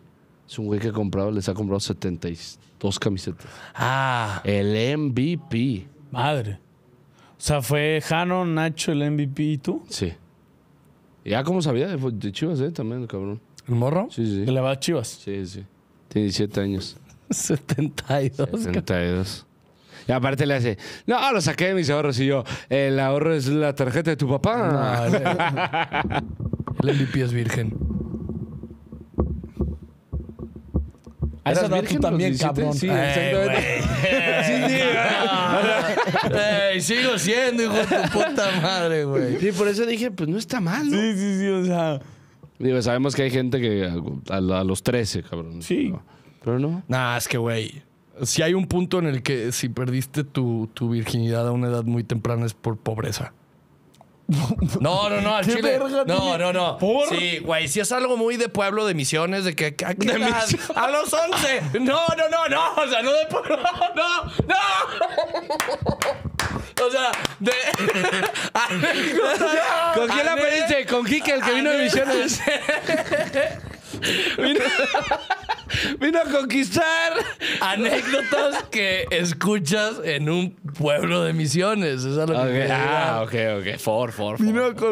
es un güey que ha comprado, les ha comprado 72 camisetas. Ah. El MVP. Madre. O sea, fue Jano, Nacho, el MVP y tú. Sí. Ya como sabía, de Chivas, ¿eh? También, cabrón. ¿El morro? Sí, sí. ¿Que le va a Chivas? Sí, sí. Tiene 17 años. 72. 72. Y aparte le hace, no, lo saqué de mis ahorros. Y yo, el ahorro es la tarjeta de tu papá. El MVP es virgen. A esa edad también, cabrón. Sí, exactamente. sí, sigo siendo, hijo de puta madre, güey. Sí, por eso dije, pues no está mal, ¿no? Sí, sí, sí, o sea. Digo, sabemos que hay gente que a, los 13, cabrón. Sí. Pero, no. Nah, es que, güey. Si hay un punto en el que si perdiste tu, tu virginidad a una edad muy temprana es por pobreza. No, no, no, al chile. no, no, no. Sí, güey, si es algo muy de pueblo, de misiones, de que. aquí De a, los 11. No, no, no, no. O sea, no de pueblo. No, no. O sea, de. ¿Con quién la pediste? Con Quique, el que vino de misiones. vino a conquistar. Anécdotas que escuchas en un pueblo de Misiones. Esa es lo que Ah, ok, ok. For, for, No,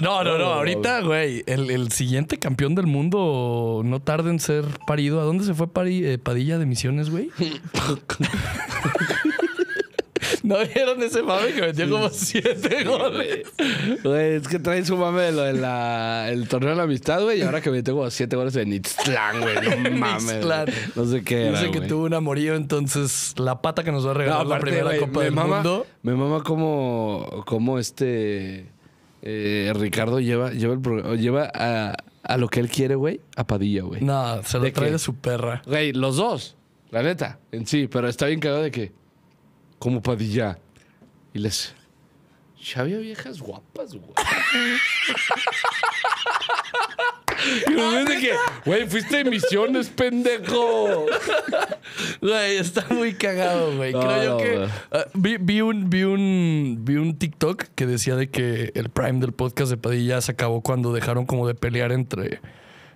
no, no. Oh, ahorita, güey, el, siguiente campeón del mundo no tarda en ser parido. ¿A dónde se fue eh, Padilla de Misiones, güey? ¿No vieron ese mame que metió como siete goles? Güey, es que trae su mame lo del el torneo de la amistad, güey, y ahora que metió como siete goles en Nitztlán, güey. No mames. no sé qué. Era, no sé que tuvo un amorío, entonces la pata que nos va a regalar la primera Copa del Mundo. Me mama como, como este eh, Ricardo lleva, lleva, lleva a, a lo que él quiere, güey, a Padilla, güey. No, se lo trae de su perra. Güey, los dos, la neta, en sí, pero está bien cagado de que como Padilla. Y les. había viejas guapas, güey. y nos dije... güey, fuiste a misiones, pendejo. Güey, está muy cagado, güey. Creo yo que. Ah, vi, un, vi, un, vi un TikTok que decía de que el prime del podcast de Padilla se acabó cuando dejaron como de pelear entre,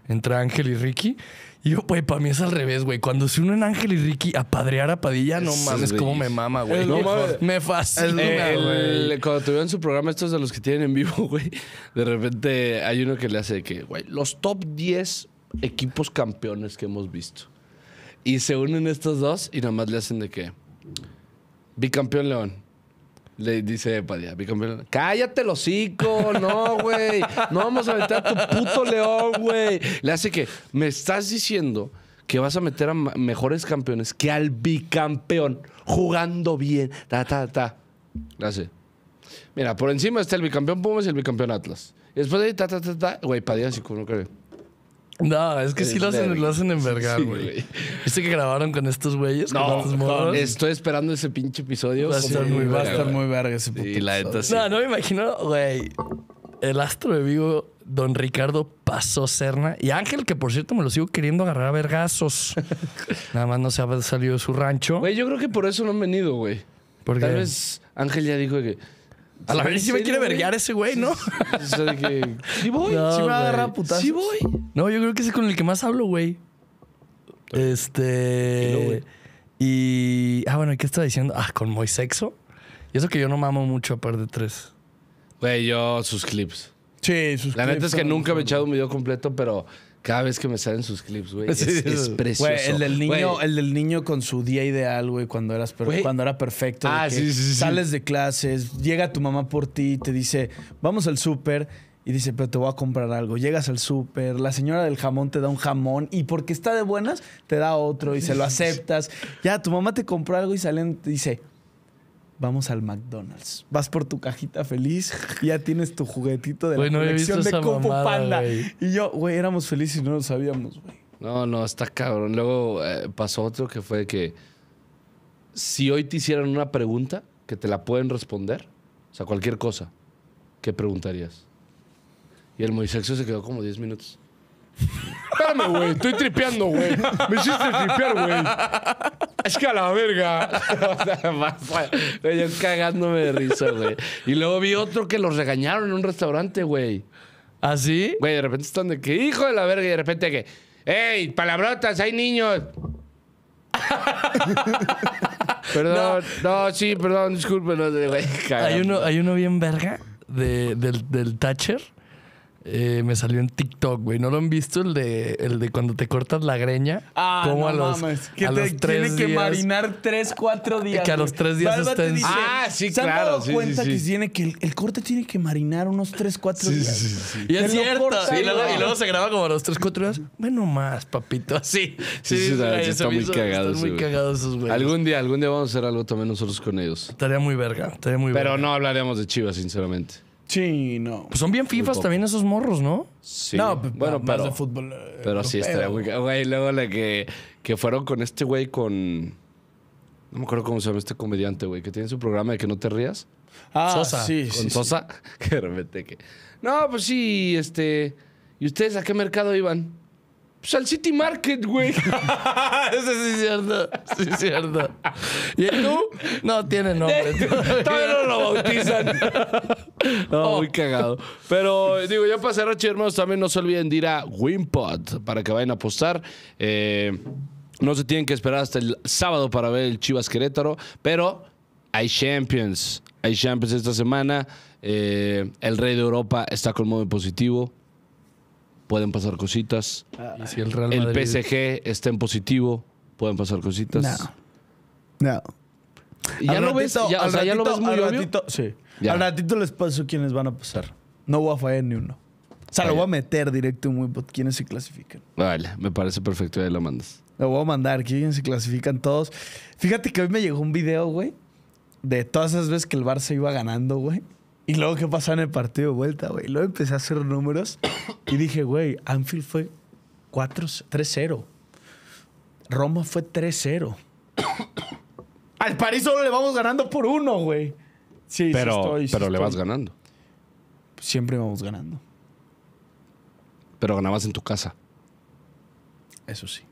entre Ángel y Ricky yo, güey, para mí es al revés, güey. Cuando se unen Ángel y Ricky a padrear a Padilla, no mames, cómo me mama, güey. Me fascina, güey. Cuando tuvieron su programa, estos de los que tienen en vivo, güey, de repente hay uno que le hace de que, güey, los top 10 equipos campeones que hemos visto. Y se unen estos dos y nada más le hacen de que bicampeón León, le dice pues, Padilla, cállate el hocico, no, güey. No vamos a meter a tu puto león, güey. Le hace que, me estás diciendo que vas a meter a mejores campeones que al bicampeón, jugando bien, ta, ta, ta. Le mira, por encima está el bicampeón Pumas y el bicampeón Atlas. Y después de ahí, ta, ta, ta, ta, güey, Padilla así como, no creo. No, es que sí lo hacen, lo hacen envergar, güey. ¿Viste que grabaron con estos güeyes? No, con estos estoy esperando ese pinche episodio. Va a estar muy, verga ese puto sí, la neta, sí. No, no me imagino, güey. El astro de Vigo, don Ricardo pasó Cerna y Ángel, que por cierto me lo sigo queriendo agarrar a vergazos. Nada más no se ha salido de su rancho. Güey, yo creo que por eso no han venido, güey. Tal vez Ángel ya dijo que a la vez sí me quiere verguear ese güey, ¿no? sí voy. sí me va a agarrar a Sí voy. No, yo creo que ese es con el que más hablo, güey. Este. Y. Ah, bueno, ¿qué estaba diciendo? Ah, con Moisexo. Y eso que yo no mamo mucho, par de tres. Güey, yo sus clips. Sí, sus clips. La neta es que nunca me he echado un video completo, pero cada vez que me salen sus clips, güey, es, precioso. el del niño, el del niño con su día ideal, güey, cuando eras cuando era perfecto. Ah, sí, sí, sales de clases, llega tu mamá por ti, te dice, vamos al súper. Y dice, pero te voy a comprar algo. Llegas al súper, la señora del jamón te da un jamón y porque está de buenas, te da otro y se lo aceptas. Ya, tu mamá te compró algo y salen, dice, vamos al McDonald's. Vas por tu cajita feliz, y ya tienes tu juguetito de la colección de Copo Panda. Y yo, güey, éramos felices y no lo sabíamos, güey. No, no, está cabrón. Luego eh, pasó otro que fue que si hoy te hicieran una pregunta que te la pueden responder, o sea, cualquier cosa, ¿qué preguntarías? Y el Moisés se quedó como 10 minutos. Espérame, güey. Estoy tripeando, güey. Me hiciste tripear, güey. Es que a la verga. Yo cagándome de risa, güey. Y luego vi otro que los regañaron en un restaurante, güey. ¿Ah, sí? Güey, de repente están de que, hijo de la verga, y de repente que, ¡Ey, palabrotas, hay niños! perdón, no. sí, perdón, disculpen. güey, hay, uno, hay uno bien verga de, del, del Thatcher eh, me salió en TikTok, güey. ¿No lo han visto? El de, el de cuando te cortas la greña. Ah, como no a los, mames. Que tiene que marinar tres, cuatro días. Que a los tres días estén... ah, sí, ¿se han dado cuenta que, tiene que el, corte tiene que marinar unos tres, cuatro días. Y es cierto. y, luego, se graba como a los tres, cuatro días. Bueno, más, papito. Así. Sí, sí, sí. muy cagados, muy cagados esos güeyes. Algún día, algún día vamos a hacer algo también nosotros con ellos. Estaría muy verga. Estaría muy Pero no hablaríamos de Chivas, sinceramente. Sí, no. Pues son bien FIFAs también esos morros, ¿no? Sí. No, bueno, pero. Más de fútbol, eh, pero sí, este Güey, luego la que, que fueron con este güey con. No me acuerdo cómo se llama este comediante, güey, que tiene su programa de que no te rías. Ah, Sí, con sí, Sosa. que de que. No, pues sí, este. ¿Y ustedes a qué mercado iban? Pues City Market, güey. Eso sí es cierto. Sí es cierto. ¿Y el tú? No tiene nombre. Todavía no lo bautizan. no, muy cagado. Pero digo, ya para cerrar, hermanos, también no se olviden de ir a Wimpod para que vayan a apostar. Eh, no se tienen que esperar hasta el sábado para ver el Chivas Querétaro, pero hay Champions. Hay Champions esta semana. Eh, el Rey de Europa está con modo positivo pueden pasar cositas. ¿Y si el, Real el PSG está en positivo, pueden pasar cositas. No. No. ya, lo ves, al Ratito, sí. Al ratito les paso quiénes van a pasar. No voy a fallar ni uno. O sea, lo voy a meter directo en Wimbot. ¿Quiénes se clasifican? Vale, me parece perfecto. Ya lo mandas. Lo voy a mandar. ¿Quiénes se clasifican todos? Fíjate que hoy me llegó un video, güey, de todas esas veces que el Barça iba ganando, güey. Y luego, ¿qué pasa en el partido de vuelta, güey? Luego empecé a hacer números y dije, güey, Anfield fue 3-0. Roma fue 3-0. Al París solo le vamos ganando por uno, güey. Sí, pero, pero le vas ganando. Siempre vamos ganando. Pero ganabas en tu casa. Eso sí.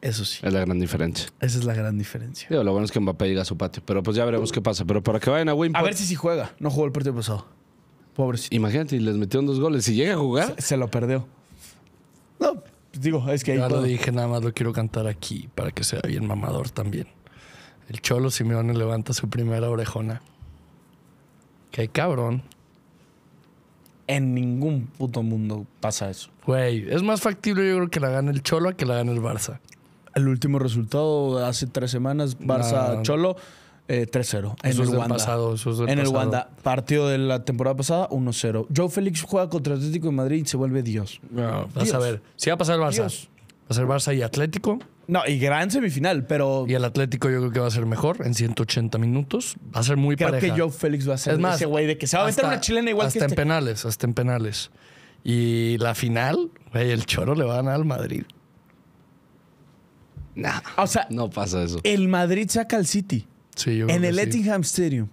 Eso sí. Es la gran diferencia. Esa es la gran diferencia. lo bueno es que Mbappé llega a su patio, pero pues ya veremos qué pasa. Pero para que vayan a Wimbledon. A ver si sí juega. No jugó el partido pasado. Pobrecito. Imagínate, les metieron dos goles. Si llega a jugar. Se, lo perdió. No, digo, es que ahí. Ya lo dije, nada más lo quiero cantar aquí para que sea bien mamador también. El Cholo Simeone levanta su primera orejona. Qué cabrón. En ningún puto mundo pasa eso. Güey, es más factible yo creo que la gane el Cholo que la gane el Barça el último resultado hace tres semanas, Barça-Cholo. 3-0 eh, en el Wanda. Pasado, en el Wanda, partido de la temporada pasada, 1-0. Joe Félix juega contra Atlético de Madrid y se vuelve Dios. No, Vas a ver. Si va a pasar el Barça, va a ser Barça y Atlético. No, y gran semifinal, pero. Y el Atlético yo creo que va a ser mejor en 180 minutos. Va a ser muy para pareja. que Joe Félix va a ser más, ese güey de que se va a meter una chilena igual hasta que. Hasta en este. penales, hasta en penales. Y la final, güey, el Choro le va a ganar al Madrid o sea, no pasa eso. El Madrid saca al City. Sí, yo en el Ettingham Stadium.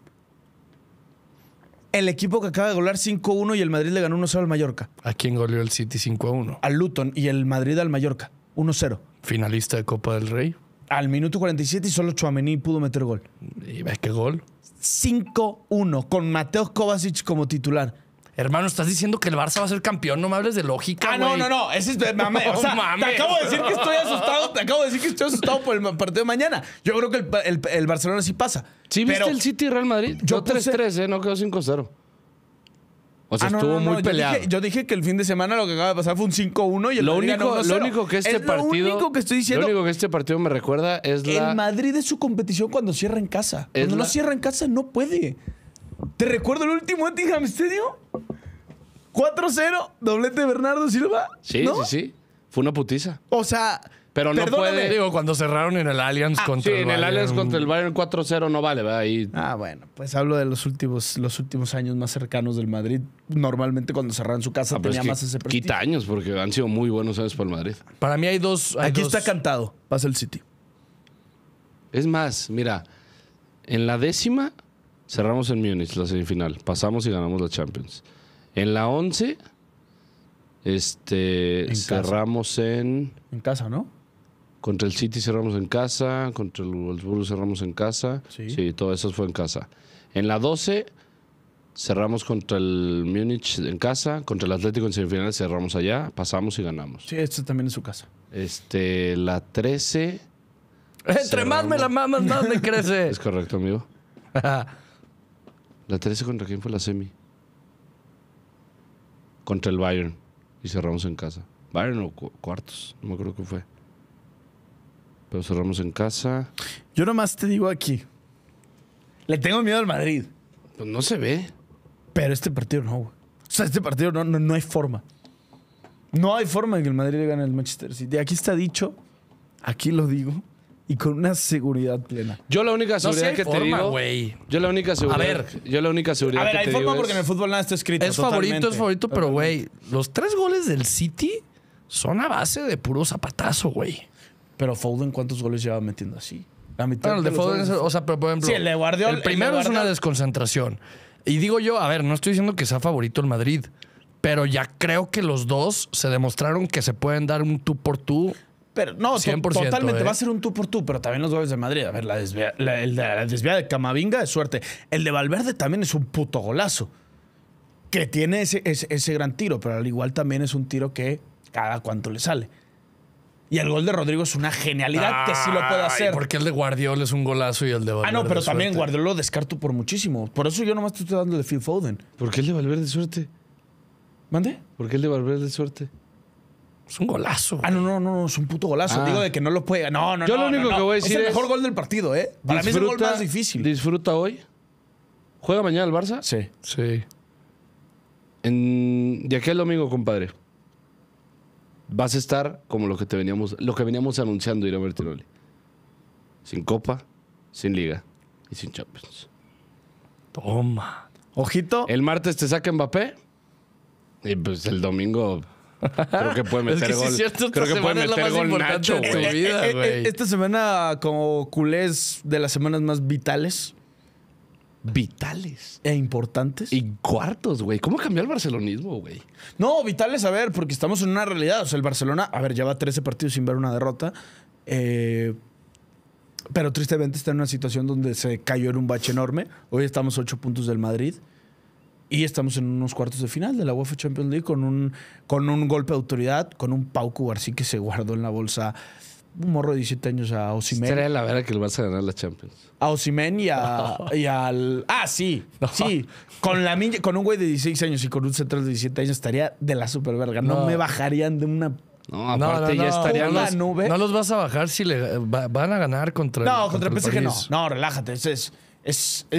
El equipo que acaba de golar 5-1 y el Madrid le ganó 1-0 al Mallorca. ¿A quién goleó el City 5-1? Al Luton y el Madrid al Mallorca. 1-0. Finalista de Copa del Rey. Al minuto 47 y solo Chuamení pudo meter gol. ¿Y ves qué gol? 5-1 con Mateo Kovacic como titular. Hermano, estás diciendo que el Barça va a ser campeón, no me hables de lógica. Ah, no, no, no, ese es te acabo de decir que estoy asustado, te acabo de decir que estoy asustado por el partido de mañana. Yo creo que el, el, el Barcelona sí pasa. ¿Sí viste el City y Real Madrid? Yo 3-3, ¿eh? No quedó 5-0. O sea, ah, estuvo muy peleado. yo dije, que el fin de semana lo que acaba de pasar fue un 5-1 y el lo único, lo único que este partido, lo único que estoy diciendo. Lo único que este partido me recuerda es la. El Madrid es su competición cuando cierra en casa. cuando no cierra en casa no puede. ¿Te recuerdo el último Etihad Stadium? 4-0, doblete de Bernardo Silva. Sí, sí, sí. Fue una putiza. O sea, pero no puede. Digo, cuando cerraron en el Allianz ah, contra sí, el en el Allianz contra el Bayern 4-0 no vale, Ah, bueno, pues hablo de los últimos, los últimos años más cercanos del Madrid. Normalmente cuando cerraron su casa ah, pues tenía más ese prestigio. Quita años porque han sido muy buenos años para el Madrid. Para mí hay dos. Aquí está cantado, pasa el City. Es más, mira, en la décima cerramos en Múnich la semifinal, pasamos y ganamos la Champions. En la 11, este, cerramos en... En casa, ¿no? Contra el City cerramos en casa, contra el Wolfsburg cerramos en casa. Sí. sí, todo eso fue en casa. En la 12 cerramos contra el Múnich en casa, contra el Atlético en semifinales cerramos allá, pasamos y ganamos. Sí, esto también es su casa. Este, la 13... Entre más me la mamas, más me crece. Es correcto, amigo. la 13 contra quién fue la semi? contra el Bayern y cerramos en casa. Bayern o cuartos, no me acuerdo qué fue. Pero cerramos en casa. Yo nomás te digo aquí. Le tengo miedo al Madrid. Pues no se ve. Pero este partido no, güey. O sea, este partido no, no, no hay forma. No hay forma de que el Madrid le gane al Manchester City. Aquí está dicho, aquí lo digo y con una seguridad plena. Yo la única seguridad que te digo, güey. yo la única seguridad, a ver, yo la única seguridad a ver, hay forma porque en el fútbol nada está escrito. Es favorito, es favorito, pero güey, los tres goles del City son a base de puro zapatazo, güey. Pero Foden, ¿cuántos goles lleva metiendo así? La mitad. Bueno, el de, Foden, o sea, pero por ejemplo, el de el primero es una desconcentración. Y digo yo, a ver, no estoy diciendo que sea favorito el Madrid, pero ya creo que los dos se demostraron que se pueden dar un tú por tú pero no, 100%, totalmente. ¿eh? Va a ser un tú por tú, pero también los goles de Madrid. A ver, la desvía de Camavinga es suerte. El de Valverde también es un puto golazo. Que tiene ese, ese, gran tiro, pero al igual también es un tiro que cada cuanto le sale. Y el gol de Rodrigo es una genialidad que sí lo puede hacer. Porque el de Guardiola es un golazo y el de Valverde. Ah, no, pero también Guardiola lo descarto por muchísimo. Por eso yo nomás te estoy dando el de Phil Foden. ¿Por qué el de Valverde suerte? ¿Mande? ¿Por qué el de Valverde suerte? Es un golazo. Ah, no, no, no, es un puto golazo. Ah. Digo de que no lo puede. No, no, Yo lo único que voy a decir es. el mejor gol del partido, ¿eh? Para mí es el gol más difícil. Disfruta hoy. ¿Juega mañana el Barça? Sí. Sí. En, de aquí al domingo, compadre. Vas a estar como lo que te veníamos, lo que veníamos anunciando, a Bertinoli. Sin copa, sin liga y sin Champions. Toma. Ojito. El martes te saca Mbappé. Y pues el domingo Creo que puede meter gol. Creo que puede meter gol Nacho, güey. Vida, eh, eh, eh, Esta semana, como culés de las semanas más vitales. Vitales. E importantes. Y cuartos, güey. ¿Cómo cambió el barcelonismo, güey? No, vitales, a ver, porque estamos en una realidad. O sea, el Barcelona, a ver, lleva 13 partidos sin ver una derrota. pero tristemente está en una situación donde se cayó en un bache enorme. Hoy estamos 8 puntos del Madrid. Y estamos en unos cuartos de final de la UEFA Champions League con un, con un golpe de autoridad, con un Pau Cubarsí que se guardó en la bolsa un morro de 17 años a Osimen. Sería la verdad que el Barça ganar la Champions. A Osimen y, a, y al... Ah, sí, sí. Con, la, con un güey de 16 años y con un central de 17 años estaría de la superverga. No, no me bajarían de una no, aparte ya estarían no. los, nube. No los vas a bajar si le van a ganar contra No, el, contra, contra, el PSG no. No, relájate. es,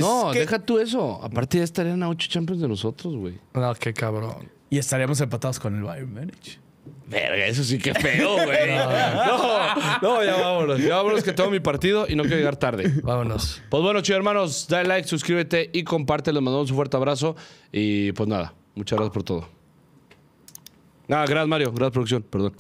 no, deja tú eso. Aparte ya estarían a ocho champions de nosotros, güey. No, qué cabrón. Y estaríamos empatados con el Bayern Munich Verga, eso sí que feo, güey. No, ya vámonos. Ya vámonos que tengo mi partido y no quiero llegar tarde. Vámonos. Pues bueno, chicos hermanos, dale like, suscríbete y compártelo. Les mandamos un fuerte abrazo. Y pues nada, muchas gracias por todo. Nada, gracias Mario, gracias producción, perdón.